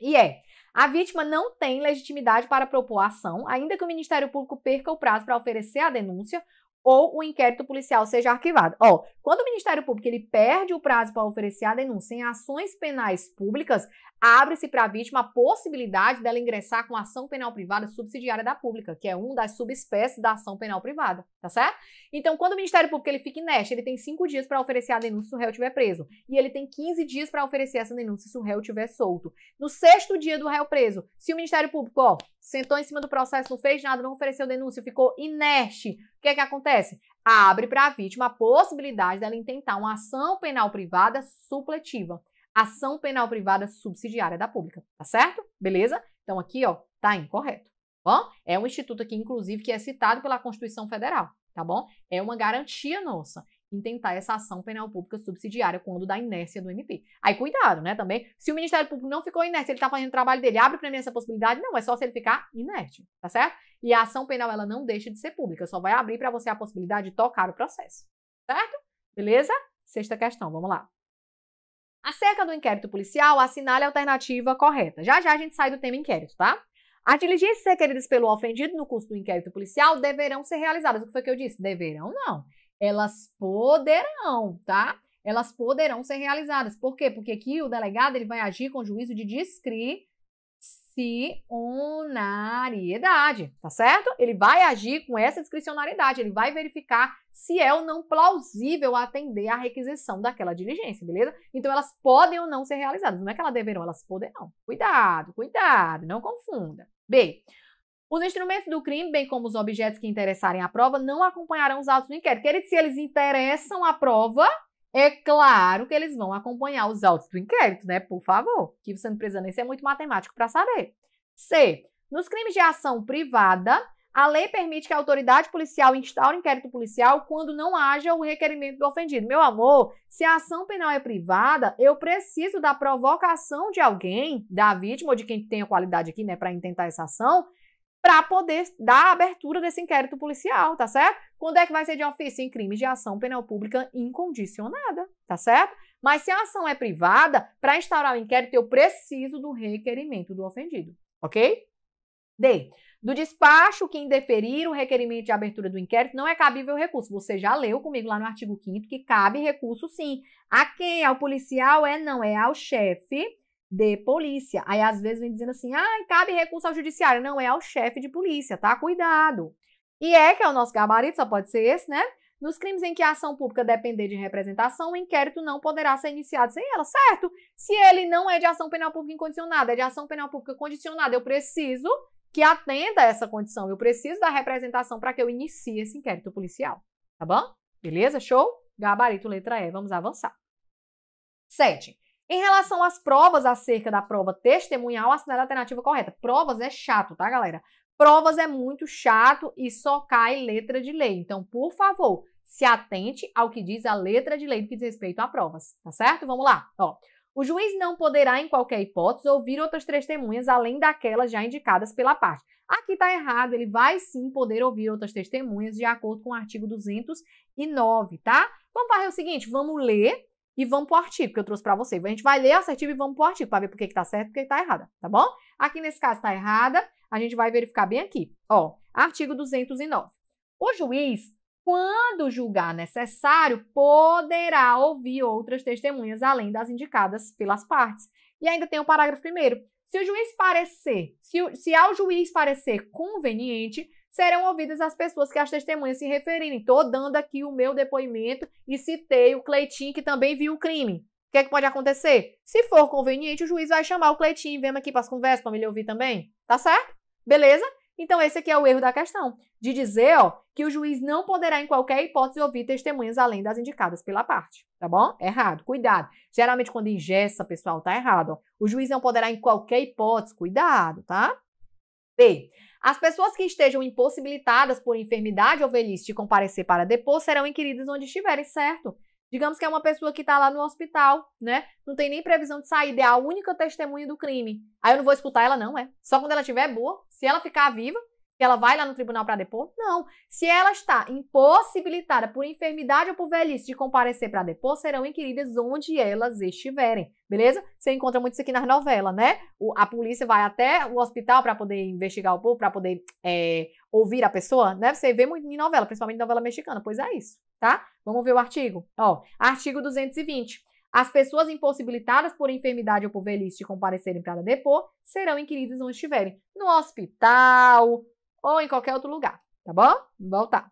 E é, a vítima não tem legitimidade para propor a ação, ainda que o Ministério Público perca o prazo para oferecer a denúncia ou o inquérito policial seja arquivado. Ó, quando o Ministério Público ele perde o prazo para oferecer a denúncia em ações penais públicas, abre-se para a vítima a possibilidade dela ingressar com ação penal privada subsidiária da pública, que é uma das subespécies da ação penal privada, tá certo? Então, quando o Ministério Público ele fica inerte, ele tem cinco dias para oferecer a denúncia se o réu estiver preso, e ele tem 15 dias para oferecer essa denúncia se o réu estiver solto. No sexto dia do réu preso, se o Ministério Público, ó, sentou em cima do processo, não fez nada, não ofereceu denúncia, ficou inerte, o que é que acontece? acontece? Abre para a vítima a possibilidade dela intentar uma ação penal privada supletiva, ação penal privada subsidiária da pública, tá certo? Beleza? Então aqui, ó, tá incorreto. Bom, é um instituto aqui, inclusive, que é citado pela Constituição Federal, tá bom? É uma garantia nossa intentar essa ação penal pública subsidiária quando da inércia do MP. Aí cuidado, né, também, se o Ministério Público não ficou inércio, ele está fazendo o trabalho dele, abre para mim essa possibilidade, não, é só se ele ficar inerte, tá certo? E a ação penal, ela não deixa de ser pública, só vai abrir para você a possibilidade de tocar o processo, certo? Beleza? Sexta questão, vamos lá. Acerca do inquérito policial, assinale a alternativa correta. Já já a gente sai do tema inquérito, tá? As diligências requeridas pelo ofendido no curso do inquérito policial deverão ser realizadas. O que foi que eu disse? Deverão não elas poderão, tá? Elas poderão ser realizadas. Por quê? Porque aqui o delegado ele vai agir com juízo de discricionariedade, tá certo? Ele vai agir com essa discricionariedade, ele vai verificar se é ou não plausível atender à requisição daquela diligência, beleza? Então elas podem ou não ser realizadas. Não é que elas deverão, elas poderão. Cuidado, cuidado, não confunda. B. Os instrumentos do crime, bem como os objetos que interessarem à prova, não acompanharão os autos do inquérito. Quer dizer, se eles interessam à prova, é claro que eles vão acompanhar os autos do inquérito, né? Por favor, que você não precisa nem ser muito matemático para saber. C. Nos crimes de ação privada, a lei permite que a autoridade policial instaure inquérito policial quando não haja o requerimento do ofendido. Meu amor, se a ação penal é privada, eu preciso da provocação de alguém, da vítima ou de quem tem a qualidade aqui, né, para intentar essa ação, para poder dar a abertura desse inquérito policial, tá certo? Quando é que vai ser de ofício? Em crime de ação penal pública incondicionada, tá certo? Mas se a ação é privada, para instaurar o inquérito, eu preciso do requerimento do ofendido, ok? D. Do despacho que indeferir o requerimento de abertura do inquérito não é cabível recurso. Você já leu comigo lá no artigo 5 que cabe recurso sim. A quem? Ao policial? É não, é ao chefe de polícia. Aí às vezes vem dizendo assim: ah, cabe recurso ao judiciário. Não, é ao chefe de polícia, tá? Cuidado. E é que é o nosso gabarito, só pode ser esse, né? Nos crimes em que a ação pública depender de representação, o inquérito não poderá ser iniciado sem ela, certo? Se ele não é de ação penal pública incondicionada, é de ação penal pública condicionada, eu preciso que atenda a essa condição, eu preciso da representação para que eu inicie esse inquérito policial, tá bom? Beleza? Show? Gabarito letra E, vamos avançar. 7. Em relação às provas acerca da prova testemunhal, assinale a alternativa correta. Provas é chato, tá, galera? Provas é muito chato e só cai letra de lei. Então, por favor, se atente ao que diz a letra de lei que diz respeito a provas, tá certo? Vamos lá. Ó, o juiz não poderá, em qualquer hipótese, ouvir outras testemunhas além daquelas já indicadas pela parte. Aqui está errado, ele vai sim poder ouvir outras testemunhas de acordo com o artigo 209, tá? Vamos fazer o seguinte, vamos ler e vamos pro artigo que eu trouxe para você. A gente vai ler o assertiva e vamos pro artigo para ver por que, está tá certo e por que, está tá errada, tá bom? Aqui nesse caso tá errada, a gente vai verificar bem aqui. Ó, artigo 209. O juiz, quando julgar necessário, poderá ouvir outras testemunhas além das indicadas pelas partes. E ainda tem o parágrafo primeiro. Se o juiz parecer, se, se ao juiz parecer conveniente, serão ouvidas as pessoas que as testemunhas se referirem. Estou dando aqui o meu depoimento e citei o Cleitinho, que também viu o crime. O que, é que pode acontecer? Se for conveniente, o juiz vai chamar o Cleitinho, vem aqui para as conversas, para ele ouvir também. Tá certo? Beleza? Então, esse aqui é o erro da questão, de dizer ó, que o juiz não poderá, em qualquer hipótese, ouvir testemunhas além das indicadas pela parte, tá bom? Errado, cuidado. Geralmente, quando ingessa, pessoal, tá errado. Ó. O juiz não poderá, em qualquer hipótese, cuidado, tá? B. As pessoas que estejam impossibilitadas por enfermidade ou velhice de comparecer para depor serão inquiridas onde estiverem, certo? Digamos que é uma pessoa que está lá no hospital, né? Não tem nem previsão de sair. é a única testemunha do crime. Aí eu não vou escutar ela, não, é? Só quando ela estiver boa. Se ela ficar viva, que ela vai lá no tribunal para depor? Não. Se ela está impossibilitada por enfermidade ou por velhice de comparecer para depor, serão inquiridas onde elas estiverem, beleza? Você encontra muito isso aqui nas novelas, né? O, a polícia vai até o hospital para poder investigar o povo, para poder é, ouvir a pessoa, né? Você vê muito em novela, principalmente novela mexicana, pois é isso, tá? Vamos ver o artigo. Ó, artigo 220. As pessoas impossibilitadas por enfermidade ou por velhice de comparecerem para depor serão inquiridas onde estiverem. No hospital, ou em qualquer outro lugar, tá bom? Voltar.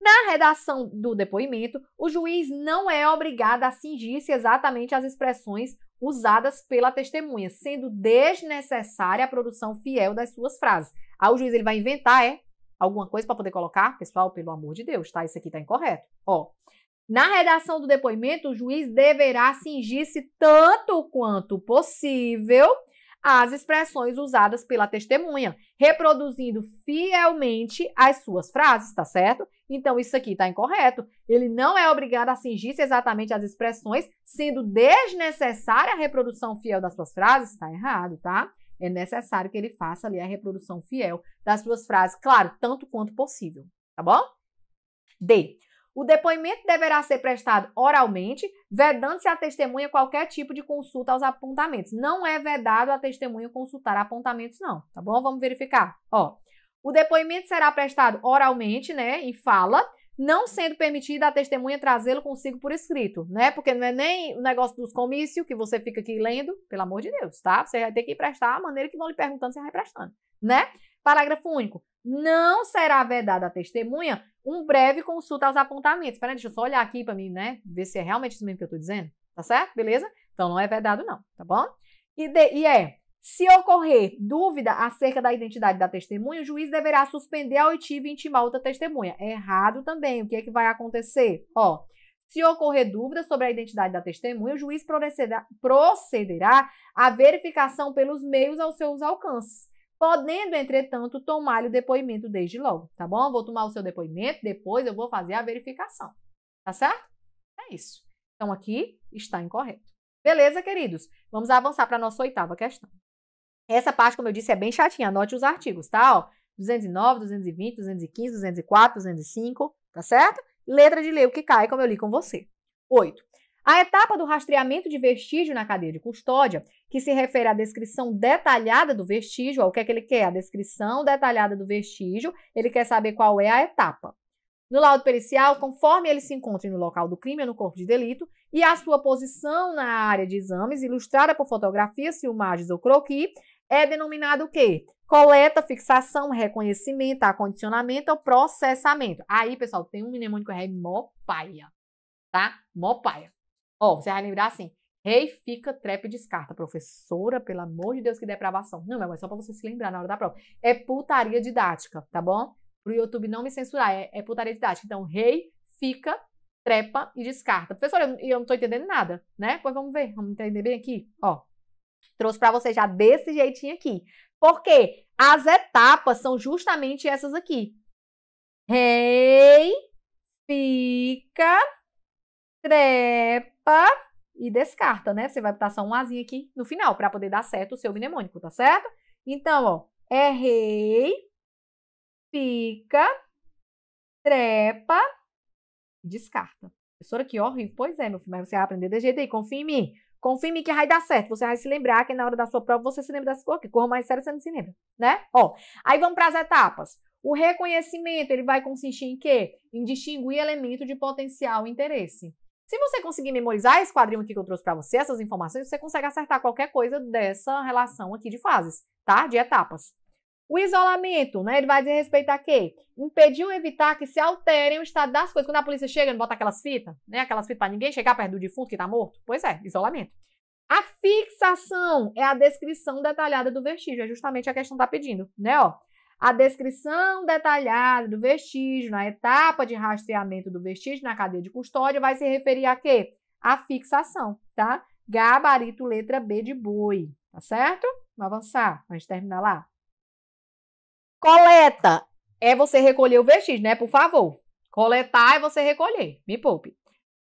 Na redação do depoimento, o juiz não é obrigado a cingir-se exatamente às expressões usadas pela testemunha, sendo desnecessária a produção fiel das suas frases. Aí o juiz ele vai inventar, é? Alguma coisa para poder colocar? Pessoal, pelo amor de Deus, tá? Isso aqui tá incorreto. Ó. Na redação do depoimento, o juiz deverá cingir-se tanto quanto possível as expressões usadas pela testemunha, reproduzindo fielmente as suas frases, tá certo? Então isso aqui está incorreto. Ele não é obrigado a cingir-se exatamente às expressões, sendo desnecessária a reprodução fiel das suas frases, está errado, tá? É necessário que ele faça ali a reprodução fiel das suas frases, claro, tanto quanto possível, tá bom? D. O depoimento deverá ser prestado oralmente, vedando-se à testemunha qualquer tipo de consulta aos apontamentos. Não é vedado a testemunha consultar apontamentos, não, tá bom? Vamos verificar. Ó, o depoimento será prestado oralmente, né, em fala, não sendo permitida a testemunha trazê-lo consigo por escrito, né? Porque não é nem o negócio dos comícios que você fica aqui lendo, pelo amor de Deus, tá? Você vai ter que prestar a maneira que vão lhe perguntando, você vai prestando, né? Parágrafo único não será vedada a testemunha um breve consulta aos apontamentos. Peraí, deixa eu só olhar aqui para mim, né? Ver se é realmente isso mesmo que eu estou dizendo. Tá certo? Beleza? Então não é vedado, não, tá bom? E, de, e é. Se ocorrer dúvida acerca da identidade da testemunha, o juiz deverá suspender a oitiva e intimar outra testemunha. É errado também. O que é que vai acontecer? Ó, se ocorrer dúvida sobre a identidade da testemunha, o juiz procederá, procederá à verificação pelos meios aos seus alcances podendo, entretanto, tomar o depoimento desde logo, tá bom? Vou tomar o seu depoimento, depois eu vou fazer a verificação, tá certo? É isso. Então, aqui está incorreto. Beleza, queridos? Vamos avançar para a nossa oitava questão. Essa parte, como eu disse, é bem chatinha. Anote os artigos, tá? Ó, 209, 220, 215, 204, 205, tá certo? Letra de lei, o que cai, como eu li com você. 8. A etapa do rastreamento de vestígio na cadeia de custódia, que se refere à descrição detalhada do vestígio, ao que é que ele quer? A descrição detalhada do vestígio, ele quer saber qual é a etapa. No laudo pericial, conforme ele se encontre no local do crime ou é no corpo de delito, e a sua posição na área de exames, ilustrada por fotografias, filmagens ou croquis, é denominado o quê? Coleta, fixação, reconhecimento, acondicionamento ou processamento. Aí, pessoal, tem um mnemônico é mó paia, tá? paia. Ó, você vai lembrar assim, rei fica, trepe descarta. Professora, pelo amor de Deus, que depravação. Não, mas é só pra você se lembrar na hora da prova. É putaria didática, tá bom? Pro YouTube não me censurar, é, é putaria didática. Então, rei fica, trepa e descarta. Professora, eu, eu não tô entendendo nada, né? Pois vamos ver, vamos entender bem aqui, ó. Trouxe para você já desse jeitinho aqui. Porque as etapas são justamente essas aqui. Rei, fica, trepa pá, e descarta, né? Você vai botar só um azinho aqui no final para poder dar certo o seu mnemônico, tá certo? Então, ó, errei, pica, trepa, descarta. Professora, que horrível. Pois é, meu filho, mas você vai aprender desse jeito aí, confia em mim. Confia em mim que vai dar certo. Você vai se lembrar que na hora da sua prova você se lembra dessas coisas, que corra mais sério você não se lembra, né? Ó, aí vamos para as etapas. O reconhecimento, ele vai consistir em quê? Em distinguir elemento de potencial interesse. Se você conseguir memorizar esse quadrinho aqui que eu trouxe para você, essas informações, você consegue acertar qualquer coisa dessa relação aqui de fases, tá? De etapas. O isolamento, né? Ele vai dizer respeito a quê? Impedir ou evitar que se alterem o estado das coisas. Quando a polícia chega, não bota aquelas fitas, né? Aquelas fitas para ninguém chegar perto do defunto que tá morto. Pois é, isolamento. A fixação é a descrição detalhada do vestígio, é justamente a questão que tá pedindo, né, ó? A descrição detalhada do vestígio na etapa de rastreamento do vestígio na cadeia de custódia vai se referir a quê? A fixação, tá? Gabarito letra B de boi, tá certo? Vamos avançar, vamos terminar lá. Coleta é você recolher o vestígio, né? Por favor. Coletar é você recolher, me poupe.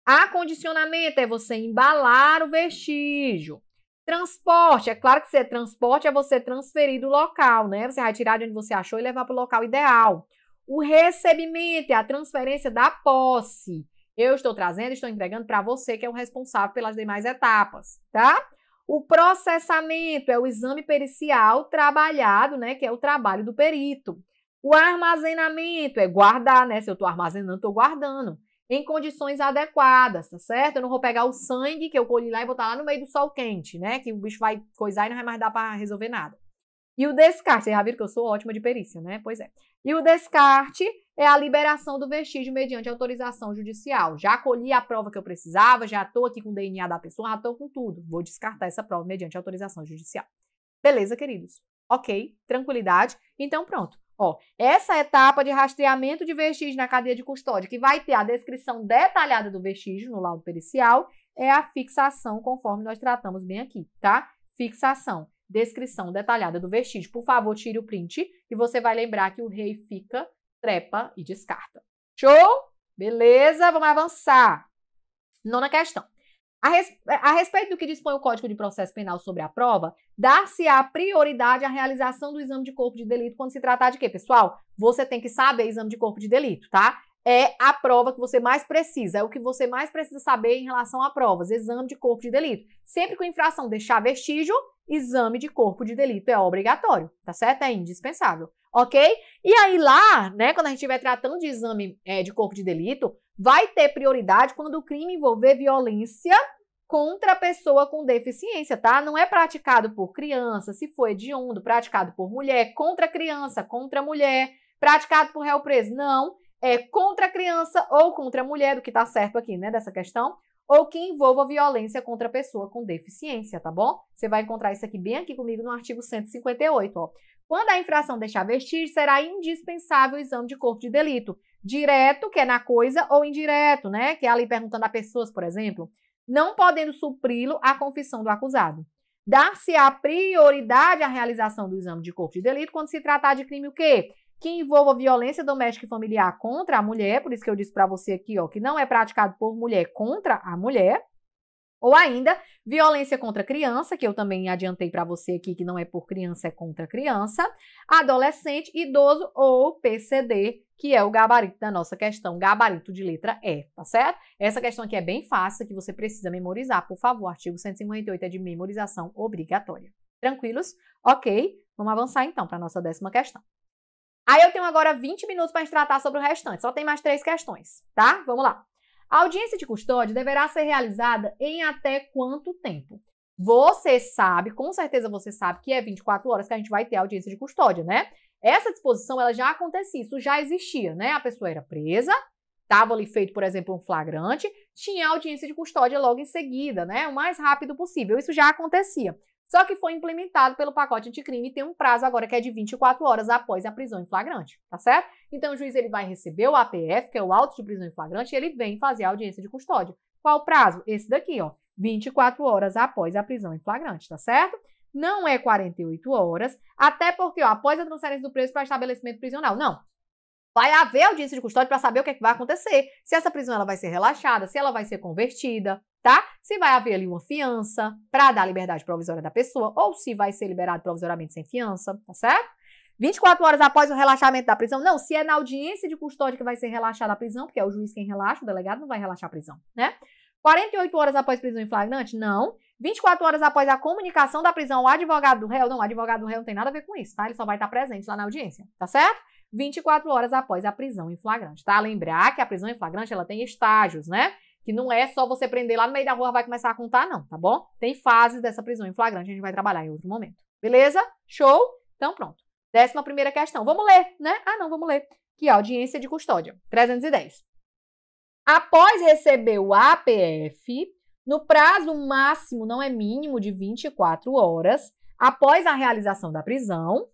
Acondicionamento é você embalar o vestígio. Transporte, é claro que se é transporte, é você transferir do local, né? Você vai tirar de onde você achou e levar para o local ideal. O recebimento é a transferência da posse. Eu estou trazendo, estou entregando para você que é o responsável pelas demais etapas, tá? O processamento é o exame pericial trabalhado, né? Que é o trabalho do perito. O armazenamento é guardar, né? Se eu estou armazenando, estou guardando em condições adequadas, tá certo? Eu não vou pegar o sangue que eu colhi lá e botar lá no meio do sol quente, né? Que o bicho vai coisar e não vai mais dar para resolver nada. E o descarte, vocês já viram que eu sou ótima de perícia, né? Pois é. E o descarte é a liberação do vestígio mediante autorização judicial. Já colhi a prova que eu precisava, já estou aqui com o DNA da pessoa, já estou com tudo. Vou descartar essa prova mediante autorização judicial. Beleza, queridos? Ok, tranquilidade. Então, pronto. Ó, essa etapa de rastreamento de vestígio na cadeia de custódia, que vai ter a descrição detalhada do vestígio no laudo pericial, é a fixação, conforme nós tratamos bem aqui, tá? Fixação, descrição detalhada do vestígio. Por favor, tire o print e você vai lembrar que o rei fica, trepa e descarta. Show? Beleza, vamos avançar. Nona questão. A, res, a respeito do que dispõe o Código de Processo Penal sobre a prova, dar-se-á prioridade à realização do exame de corpo de delito quando se tratar de quê, pessoal? Você tem que saber exame de corpo de delito, tá? é a prova que você mais precisa, é o que você mais precisa saber em relação a provas, exame de corpo de delito. Sempre que a infração deixar vestígio, exame de corpo de delito é obrigatório, tá certo? É indispensável, ok? E aí lá, né, quando a gente estiver tratando de exame é, de corpo de delito, vai ter prioridade quando o crime envolver violência contra a pessoa com deficiência, tá? Não é praticado por criança, se for hediondo, praticado por mulher, contra criança, contra mulher, praticado por réu preso, não. É contra criança ou contra mulher, do que tá certo aqui, né, dessa questão, ou que envolva violência contra a pessoa com deficiência, tá bom? Você vai encontrar isso aqui bem aqui comigo no artigo 158, ó. Quando a infração deixar vestígio, será indispensável o exame de corpo de delito, direto, que é na coisa, ou indireto, né? Que é ali perguntando a pessoas, por exemplo, não podendo supri-lo a confissão do acusado. Dar-se a prioridade à realização do exame de corpo de delito quando se tratar de crime o quê? Que envolva violência doméstica e familiar contra a mulher, por isso que eu disse para você aqui, ó, que não é praticado por mulher contra a mulher, ou ainda, violência contra criança, que eu também adiantei para você aqui que não é por criança, é contra criança, adolescente, idoso ou PCD, que é o gabarito da nossa questão, gabarito de letra E, tá certo? Essa questão aqui é bem fácil, que você precisa memorizar, por favor, artigo 158 é de memorização obrigatória. Tranquilos? Ok, vamos avançar então para a nossa décima questão. Aí eu tenho agora 20 minutos para tratar sobre o restante, só tem mais três questões, tá? Vamos lá. A audiência de custódia deverá ser realizada em até quanto tempo? Você sabe, com certeza você sabe que é 24 horas que a gente vai ter audiência de custódia, né? Essa disposição ela já acontecia, isso já existia, né? A pessoa era presa, estava ali feito, por exemplo, um flagrante, tinha audiência de custódia logo em seguida, né? O mais rápido possível. Isso já acontecia. Só que foi implementado pelo pacote anticrime e tem um prazo agora que é de 24 horas após a prisão em flagrante, tá certo? Então o juiz ele vai receber o APF, que é o auto de prisão em flagrante, e ele vem fazer a audiência de custódia. Qual o prazo? Esse daqui, ó, 24 horas após a prisão em flagrante, tá certo? Não é 48 horas, até porque, ó, após a transferência do preso para estabelecimento prisional. Não, vai haver audiência de custódia para saber o que, é que vai acontecer. Se essa prisão ela vai ser relaxada, se ela vai ser convertida, tá? Se vai haver ali uma fiança para dar liberdade provisória da pessoa ou se vai ser liberado provisoriamente sem fiança, tá certo? 24 horas após o relaxamento da prisão? Não, se é na audiência de custódia que vai ser relaxada a prisão, porque é o juiz quem relaxa, o delegado não vai relaxar a prisão, né? 48 horas após prisão em flagrante? Não. 24 horas após a comunicação da prisão o advogado do réu? Não, o advogado do réu não tem nada a ver com isso, tá? Ele só vai estar presente lá na audiência, tá certo? 24 horas após a prisão em flagrante, tá? Lembrar que a prisão em flagrante, ela tem estágios, né? Que não é só você prender lá no meio da rua vai começar a contar, não, tá bom? Tem fases dessa prisão em flagrante, a gente vai trabalhar em outro momento. Beleza? Show? Então pronto. Décima primeira questão. Vamos ler, né? Ah, não, vamos ler. Que audiência de custódia. 310. Após receber o APF, no prazo máximo, não é mínimo, de 24 horas, após a realização da prisão,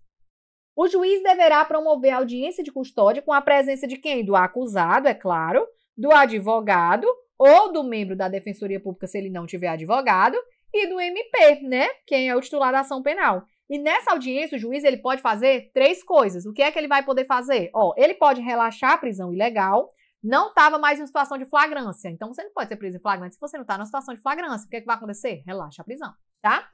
o juiz deverá promover a audiência de custódia com a presença de quem? Do acusado, é claro, do advogado ou do membro da Defensoria Pública, se ele não tiver advogado, e do MP, né? Quem é o titular da ação penal. E nessa audiência, o juiz ele pode fazer três coisas. O que é que ele vai poder fazer? Ó, ele pode relaxar a prisão ilegal, não estava mais em situação de flagrância. Então você não pode ser preso em flagrante se você não está na situação de flagrância. O que, é que vai acontecer? Relaxa a prisão, tá?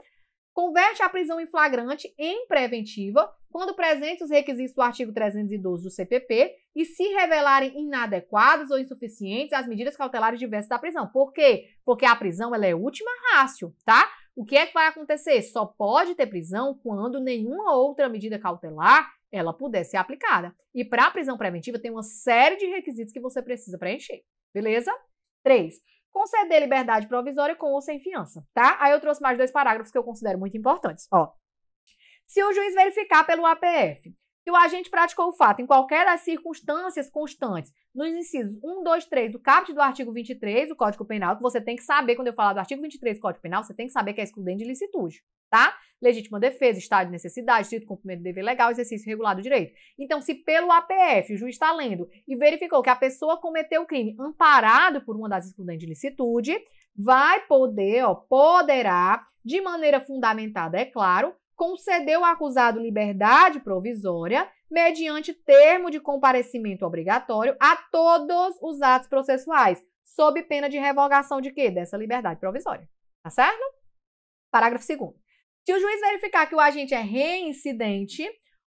Converte a prisão em flagrante em preventiva quando presentes os requisitos do artigo 312 do CPP e se revelarem inadequados ou insuficientes as medidas cautelares diversas da prisão. Por quê? Porque a prisão ela é última rácio, tá? O que é que vai acontecer? Só pode ter prisão quando nenhuma outra medida cautelar ela puder ser aplicada. E para a prisão preventiva tem uma série de requisitos que você precisa preencher, beleza? 3. Conceder liberdade provisória com ou sem fiança, tá? Aí eu trouxe mais dois parágrafos que eu considero muito importantes, ó. Se o juiz verificar pelo APF que o agente praticou o fato em qualquer das circunstâncias constantes nos incisos 1, 2, 3 do caput do artigo 23 do Código Penal, que você tem que saber, quando eu falar do artigo 23 do Código Penal, você tem que saber que é excludente de licitude, tá? Legítima defesa, estado de necessidade, estrito cumprimento do dever legal, exercício regular do direito. Então, se pelo APF o juiz está lendo e verificou que a pessoa cometeu o crime amparado por uma das excludentes de licitude, vai poder, ó, poderá, de maneira fundamentada, é claro, concedeu ao acusado liberdade provisória mediante termo de comparecimento obrigatório a todos os atos processuais, sob pena de revogação de quê? Dessa liberdade provisória. Tá certo? Parágrafo 2 Se o juiz verificar que o agente é reincidente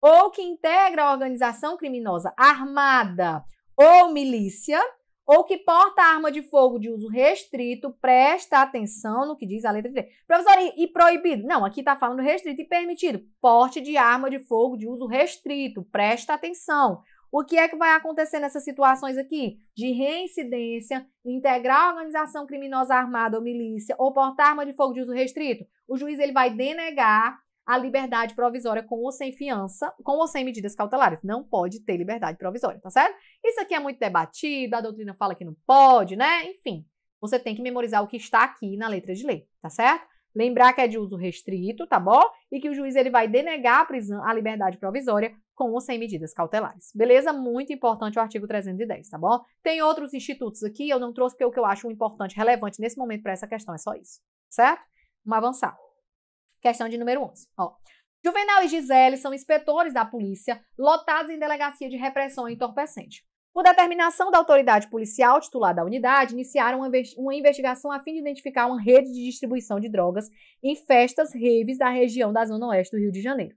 ou que integra a organização criminosa armada ou milícia, ou que porta arma de fogo de uso restrito, presta atenção no que diz a letra D. Professor, e, e proibido? Não, aqui está falando restrito e permitido. Porte de arma de fogo de uso restrito, presta atenção. O que é que vai acontecer nessas situações aqui? De reincidência, integrar a organização criminosa armada ou milícia, ou portar arma de fogo de uso restrito? O juiz ele vai denegar a liberdade provisória com ou sem fiança, com ou sem medidas cautelares. Não pode ter liberdade provisória, tá certo? Isso aqui é muito debatido, a doutrina fala que não pode, né? Enfim, você tem que memorizar o que está aqui na letra de lei, tá certo? Lembrar que é de uso restrito, tá bom? E que o juiz ele vai denegar a prisão, a liberdade provisória com ou sem medidas cautelares. Beleza? Muito importante o artigo 310, tá bom? Tem outros institutos aqui, eu não trouxe porque o que eu acho importante, relevante nesse momento para essa questão é só isso, certo? Vamos avançar. Questão de número 11. Ó. Juvenal e Gisele são inspetores da polícia, lotados em delegacia de repressão entorpecente. Por determinação da autoridade policial titular da unidade, iniciaram uma investigação a fim de identificar uma rede de distribuição de drogas em festas raves da região da Zona Oeste do Rio de Janeiro.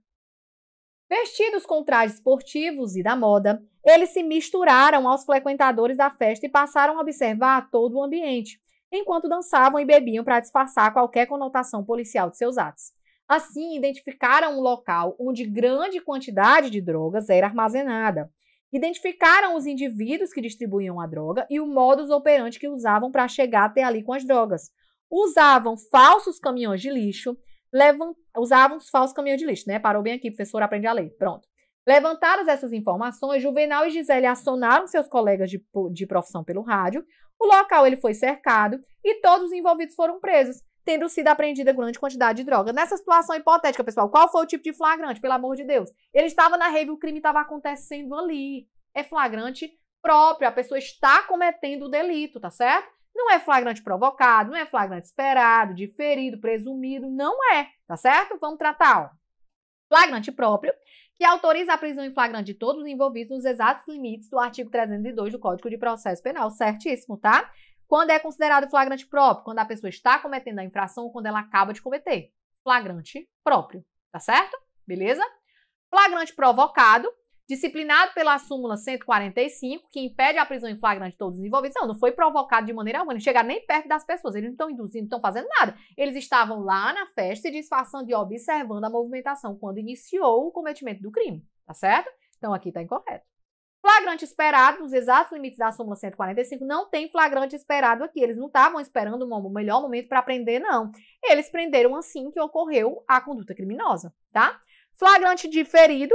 Vestidos com trajes esportivos e da moda, eles se misturaram aos frequentadores da festa e passaram a observar todo o ambiente, enquanto dançavam e bebiam para disfarçar qualquer conotação policial de seus atos. Assim, identificaram um local onde grande quantidade de drogas era armazenada. Identificaram os indivíduos que distribuíam a droga e o modus operandi que usavam para chegar até ali com as drogas. Usavam falsos caminhões de lixo, usavam os falsos caminhões de lixo, né? Parou bem aqui, professor, aprende a ler. Pronto. Levantadas essas informações, Juvenal e Gisele acionaram seus colegas de, de profissão pelo rádio. O local ele foi cercado e todos os envolvidos foram presos tendo sido apreendida grande quantidade de droga. Nessa situação hipotética, pessoal, qual foi o tipo de flagrante, pelo amor de Deus? Ele estava na rave, o crime estava acontecendo ali. É flagrante próprio, a pessoa está cometendo o delito, tá certo? Não é flagrante provocado, não é flagrante esperado, diferido, presumido, não é, tá certo? Vamos tratar, ó. Flagrante próprio, que autoriza a prisão em flagrante de todos os envolvidos nos exatos limites do artigo 302 do Código de Processo Penal, certíssimo, tá? Quando é considerado flagrante próprio? Quando a pessoa está cometendo a infração ou quando ela acaba de cometer. Flagrante próprio, tá certo? Beleza? Flagrante provocado, disciplinado pela súmula 145, que impede a prisão em flagrante de todos os envolvidos. Não, não foi provocado de maneira alguma, não chegaram nem perto das pessoas, eles não estão induzindo, não estão fazendo nada. Eles estavam lá na festa se disfarçando e observando a movimentação quando iniciou o cometimento do crime, tá certo? Então aqui está incorreto. Flagrante esperado, os exatos limites da súmula 145, não tem flagrante esperado aqui. Eles não estavam esperando o melhor momento para prender, não. Eles prenderam assim que ocorreu a conduta criminosa, tá? Flagrante diferido,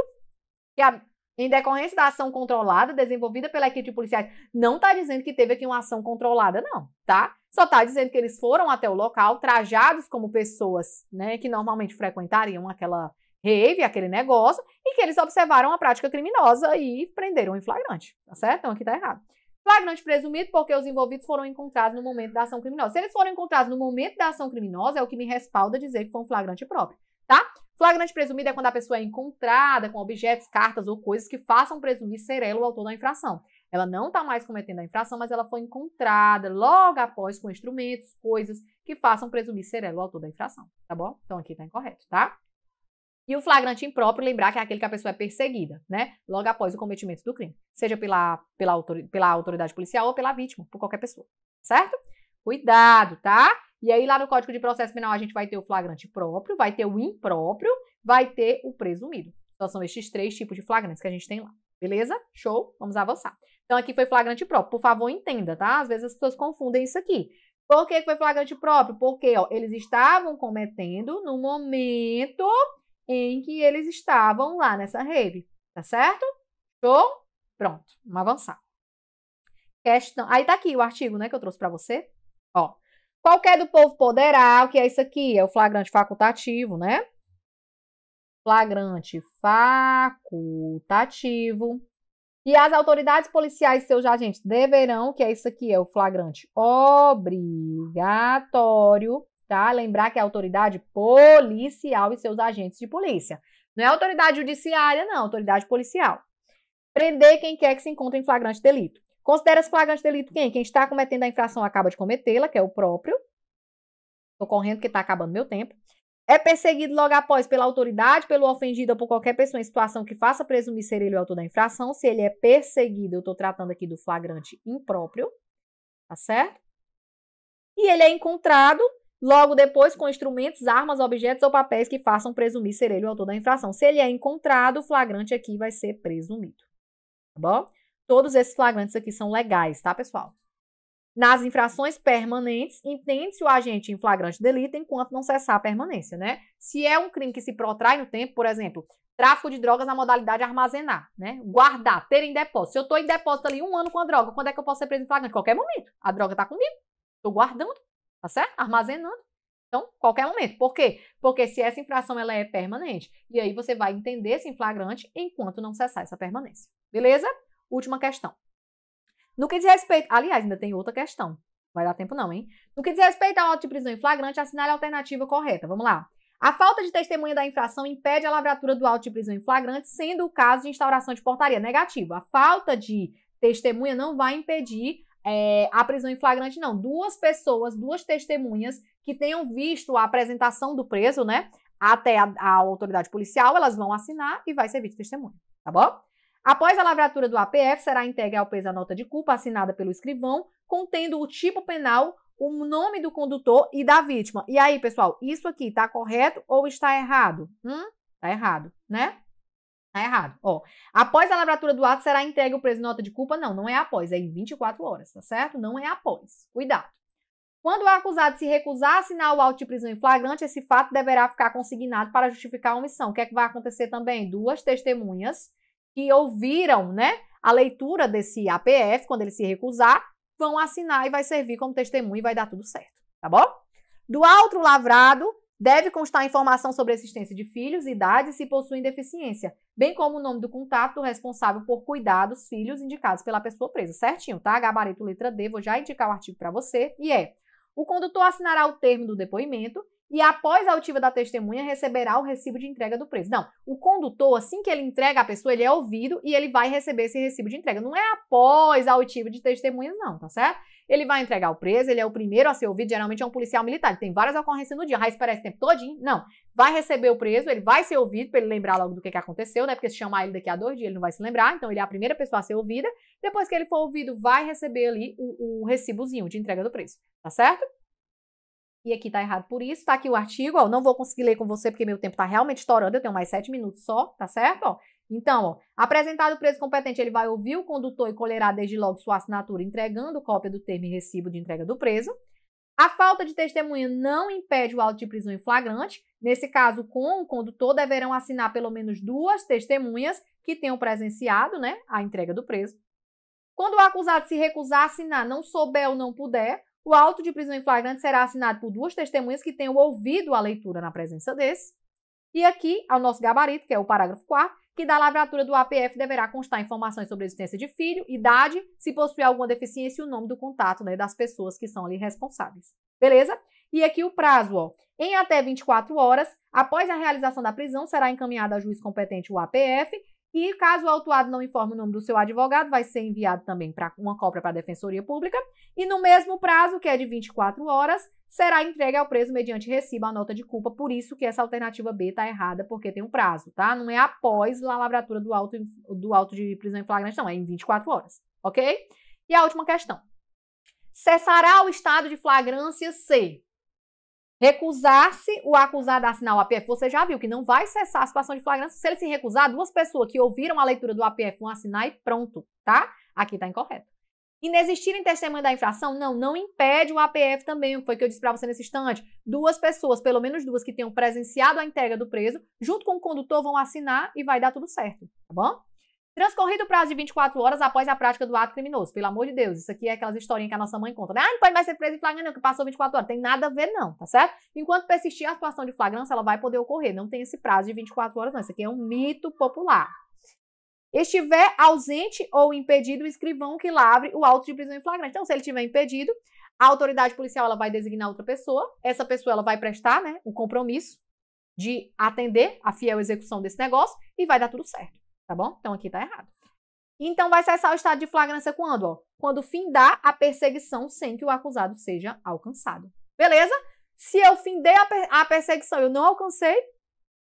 que a, em decorrência da ação controlada desenvolvida pela equipe de policiais, não está dizendo que teve aqui uma ação controlada, não, tá? Só está dizendo que eles foram até o local trajados como pessoas, né, que normalmente frequentariam aquela rave, aquele negócio, e que eles observaram a prática criminosa e prenderam em flagrante, tá certo? Então aqui tá errado. Flagrante presumido porque os envolvidos foram encontrados no momento da ação criminosa. Se eles foram encontrados no momento da ação criminosa, é o que me respalda dizer que foi um flagrante próprio, tá? Flagrante presumido é quando a pessoa é encontrada com objetos, cartas ou coisas que façam presumir ser ela o autor da infração. Ela não está mais cometendo a infração, mas ela foi encontrada logo após com instrumentos, coisas que façam presumir ser ela o autor da infração, tá bom? Então aqui está incorreto, tá? E o flagrante impróprio, lembrar que é aquele que a pessoa é perseguida, né? Logo após o cometimento do crime, seja pela, pela, autor, pela autoridade policial ou pela vítima, por qualquer pessoa, certo? Cuidado, tá? E aí lá no Código de Processo Penal a gente vai ter o flagrante próprio, vai ter o impróprio, vai ter o presumido. Então são estes três tipos de flagrantes que a gente tem lá. Beleza? Show? Vamos avançar. Então aqui foi flagrante próprio. Por favor, entenda, tá? Às vezes as pessoas confundem isso aqui. Por que foi flagrante próprio? Porque ó, eles estavam cometendo no momento em que eles estavam lá nessa rave, tá certo? Show? Pronto, vamos avançar. Questão. Aí tá aqui o artigo, né, que eu trouxe para você. Ó. Qualquer é do povo poderá, o que é isso aqui? É o flagrante facultativo, né? Flagrante facultativo. E as autoridades policiais seus agentes deverão, que é isso aqui, é o flagrante obrigatório, tá? Lembrar que é a autoridade policial e seus agentes de polícia. Não é autoridade judiciária, não, é autoridade policial. Prender quem quer que se encontre em flagrante delito. Considera-se flagrante delito quem? Quem está cometendo a infração acaba de cometê-la, que é o próprio. Estou correndo porque está acabando meu tempo. É perseguido logo após pela autoridade, pelo ofendido ou por qualquer pessoa em situação que faça presumir ser ele o autor da infração. Se ele é perseguido, eu estou tratando aqui do flagrante impróprio, tá certo? E ele é encontrado Logo depois, com instrumentos, armas, objetos ou papéis que façam presumir ser ele o autor da infração. Se ele é encontrado, o flagrante aqui vai ser presumido. Tá bom? Todos esses flagrantes aqui são legais, tá, pessoal? Nas infrações permanentes, entende-se o agente em flagrante delito enquanto não cessar a permanência, né? Se é um crime que se protrai no tempo, por exemplo, tráfico de drogas na modalidade armazenar, né? Guardar, ter em depósito. Se eu estou em depósito ali um ano com a droga, quando é que eu posso ser preso em flagrante? Qualquer momento. A droga está comigo. Estou guardando, tá certo? Armazenando. Então, qualquer momento. Por quê? Porque se essa infração ela é permanente, e aí você vai entender esse flagrante enquanto não cessar essa permanência. Beleza? Última questão. No que diz respeito, aliás, ainda tem outra questão. Vai dar tempo não, hein? No que diz respeito ao auto de prisão em flagrante, assinale a alternativa correta. Vamos lá. A falta de testemunha da infração impede a lavratura do auto de prisão em flagrante, sendo o caso de instauração de portaria negativa. A falta de testemunha não vai impedir é, a prisão em flagrante, não. Duas pessoas, duas testemunhas que tenham visto a apresentação do preso, né? Até a, a autoridade policial, elas vão assinar e vai servir de testemunha, tá bom? Após a lavratura do APF, será entregue ao preso a nota de culpa assinada pelo escrivão, contendo o tipo penal, o nome do condutor e da vítima. E aí, pessoal, isso aqui tá correto ou está errado? Hum? Tá errado, né? Tá errado. Ó, após a lavratura do ato, será entregue o preso em nota de culpa? Não, não é após, é em 24 horas, tá certo? Não é após. Cuidado. Quando o acusado se recusar a assinar o auto de prisão em flagrante, esse fato deverá ficar consignado para justificar a omissão. O que é que vai acontecer também? Duas testemunhas que ouviram, né, a leitura desse APF, quando ele se recusar, vão assinar e vai servir como testemunha e vai dar tudo certo, tá bom? Do outro lavrado, Deve constar informação sobre a existência de filhos, idade e se possuem deficiência, bem como o nome do contato responsável por cuidar dos filhos indicados pela pessoa presa. Certinho, tá? Gabarito letra D, vou já indicar o artigo para você. E é: o condutor assinará o termo do depoimento e após a altiva da testemunha receberá o recibo de entrega do preso. Não, o condutor, assim que ele entrega a pessoa, ele é ouvido e ele vai receber esse recibo de entrega. Não é após a altiva de testemunhas, não, tá certo? Ele vai entregar o preso, ele é o primeiro a ser ouvido, geralmente é um policial militar, ele tem várias ocorrências no dia, mas ah, parece o tempo todinho, não. Vai receber o preso, ele vai ser ouvido para ele lembrar logo do que, que aconteceu, né? Porque se chamar ele daqui a dois dias, ele não vai se lembrar, então ele é a primeira pessoa a ser ouvida. Depois que ele for ouvido, vai receber ali o, o recibozinho de entrega do preso, tá certo? E aqui tá errado por isso. Tá aqui o artigo, ó. Não vou conseguir ler com você porque meu tempo tá realmente estourando. Eu tenho mais sete minutos só, tá certo? Ó. Então, ó, apresentado o preso competente, ele vai ouvir o condutor e colherá desde logo sua assinatura, entregando cópia do termo e recibo de entrega do preso. A falta de testemunha não impede o auto de prisão em flagrante. Nesse caso, com o condutor, deverão assinar pelo menos duas testemunhas que tenham presenciado né, a entrega do preso. Quando o acusado se recusar a assinar, não souber ou não puder, o auto de prisão em flagrante será assinado por duas testemunhas que tenham ouvido a leitura na presença desse. E aqui, ao nosso gabarito, que é o parágrafo 4, que da lavratura do APF deverá constar informações sobre a existência de filho, idade, se possuir alguma deficiência e o nome do contato né, das pessoas que são ali responsáveis. Beleza? E aqui o prazo, ó. Em até 24 horas, após a realização da prisão, será encaminhado ao juiz competente o APF e caso o autuado não informe o nome do seu advogado, vai ser enviado também para uma cópia para a Defensoria Pública e no mesmo prazo, que é de 24 horas, será entregue ao preso mediante recibo a nota de culpa. Por isso que essa alternativa B está errada, porque tem um prazo, tá? Não é após a lavratura do auto, do auto de prisão em flagrante, não, é em 24 horas, ok? E a última questão. Cessará o estado de flagrância C, Recusar-se o acusado a assinar o APF, você já viu que não vai cessar a situação de flagrância. Se ele se recusar, duas pessoas que ouviram a leitura do APF vão assinar e pronto, tá? Aqui tá incorreto. Inexistir em da infração, não, não impede o APF também, foi o que eu disse para você nesse instante. Duas pessoas, pelo menos duas, que tenham presenciado a entrega do preso, junto com o condutor, vão assinar e vai dar tudo certo, tá bom? Transcorrido o prazo de 24 horas após a prática do ato criminoso. Pelo amor de Deus, isso aqui é aquelas historinhas que a nossa mãe conta, né? Ah, não pode mais ser preso em flagrante, não, que passou 24 horas. Tem nada a ver, não, tá certo? Enquanto persistir a atuação de flagrância, ela vai poder ocorrer. Não tem esse prazo de 24 horas, não. Isso aqui é um mito popular. Estiver ausente ou impedido o escrivão que lavre o auto de prisão em flagrante. Então, se ele estiver impedido, a autoridade policial ela vai designar outra pessoa. Essa pessoa ela vai prestar né, o compromisso de atender a fiel execução desse negócio e vai dar tudo certo tá bom? Então aqui tá errado. Então vai cessar o estado de flagrância quando? Ó? Quando findar a perseguição sem que o acusado seja alcançado. Beleza? Se eu findei a, per a perseguição e eu não alcancei,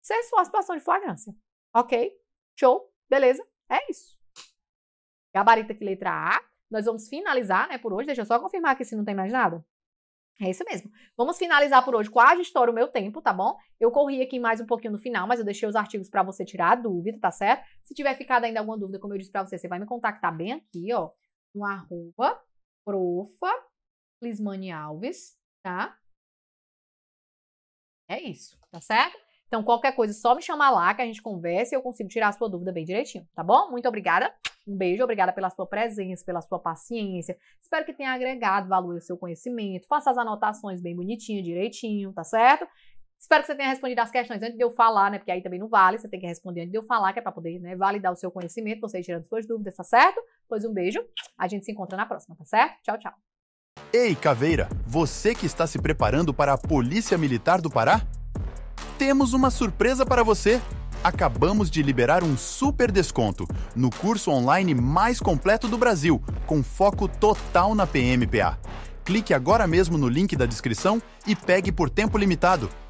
cessou a situação de flagrância. Ok? Show? Beleza? É isso. Gabarito aqui, letra A. Nós vamos finalizar, né, por hoje. Deixa eu só confirmar aqui se não tem mais nada. É isso mesmo. Vamos finalizar por hoje. Quase estoura o meu tempo, tá bom? Eu corri aqui mais um pouquinho no final, mas eu deixei os artigos para você tirar a dúvida, tá certo? Se tiver ficado ainda alguma dúvida, como eu disse para você, você vai me contactar bem aqui, ó, no arroba profa Lismane Alves, tá? É isso, tá certo? Então, qualquer coisa, só me chamar lá que a gente conversa e eu consigo tirar a sua dúvida bem direitinho, tá bom? Muito obrigada. Um beijo, obrigada pela sua presença, pela sua paciência. Espero que tenha agregado valor ao seu conhecimento. Faça as anotações bem bonitinho, direitinho, tá certo? Espero que você tenha respondido as questões antes de eu falar, né? Porque aí também não vale, você tem que responder antes de eu falar, que é para poder né, validar o seu conhecimento, você tirando suas dúvidas, tá certo? Pois um beijo, a gente se encontra na próxima, tá certo? Tchau, tchau. Ei, Caveira, você que está se preparando para a Polícia Militar do Pará? Temos uma surpresa para você! acabamos de liberar um super desconto no curso online mais completo do Brasil, com foco total na PMPA. Clique agora mesmo no link da descrição e pegue por tempo limitado.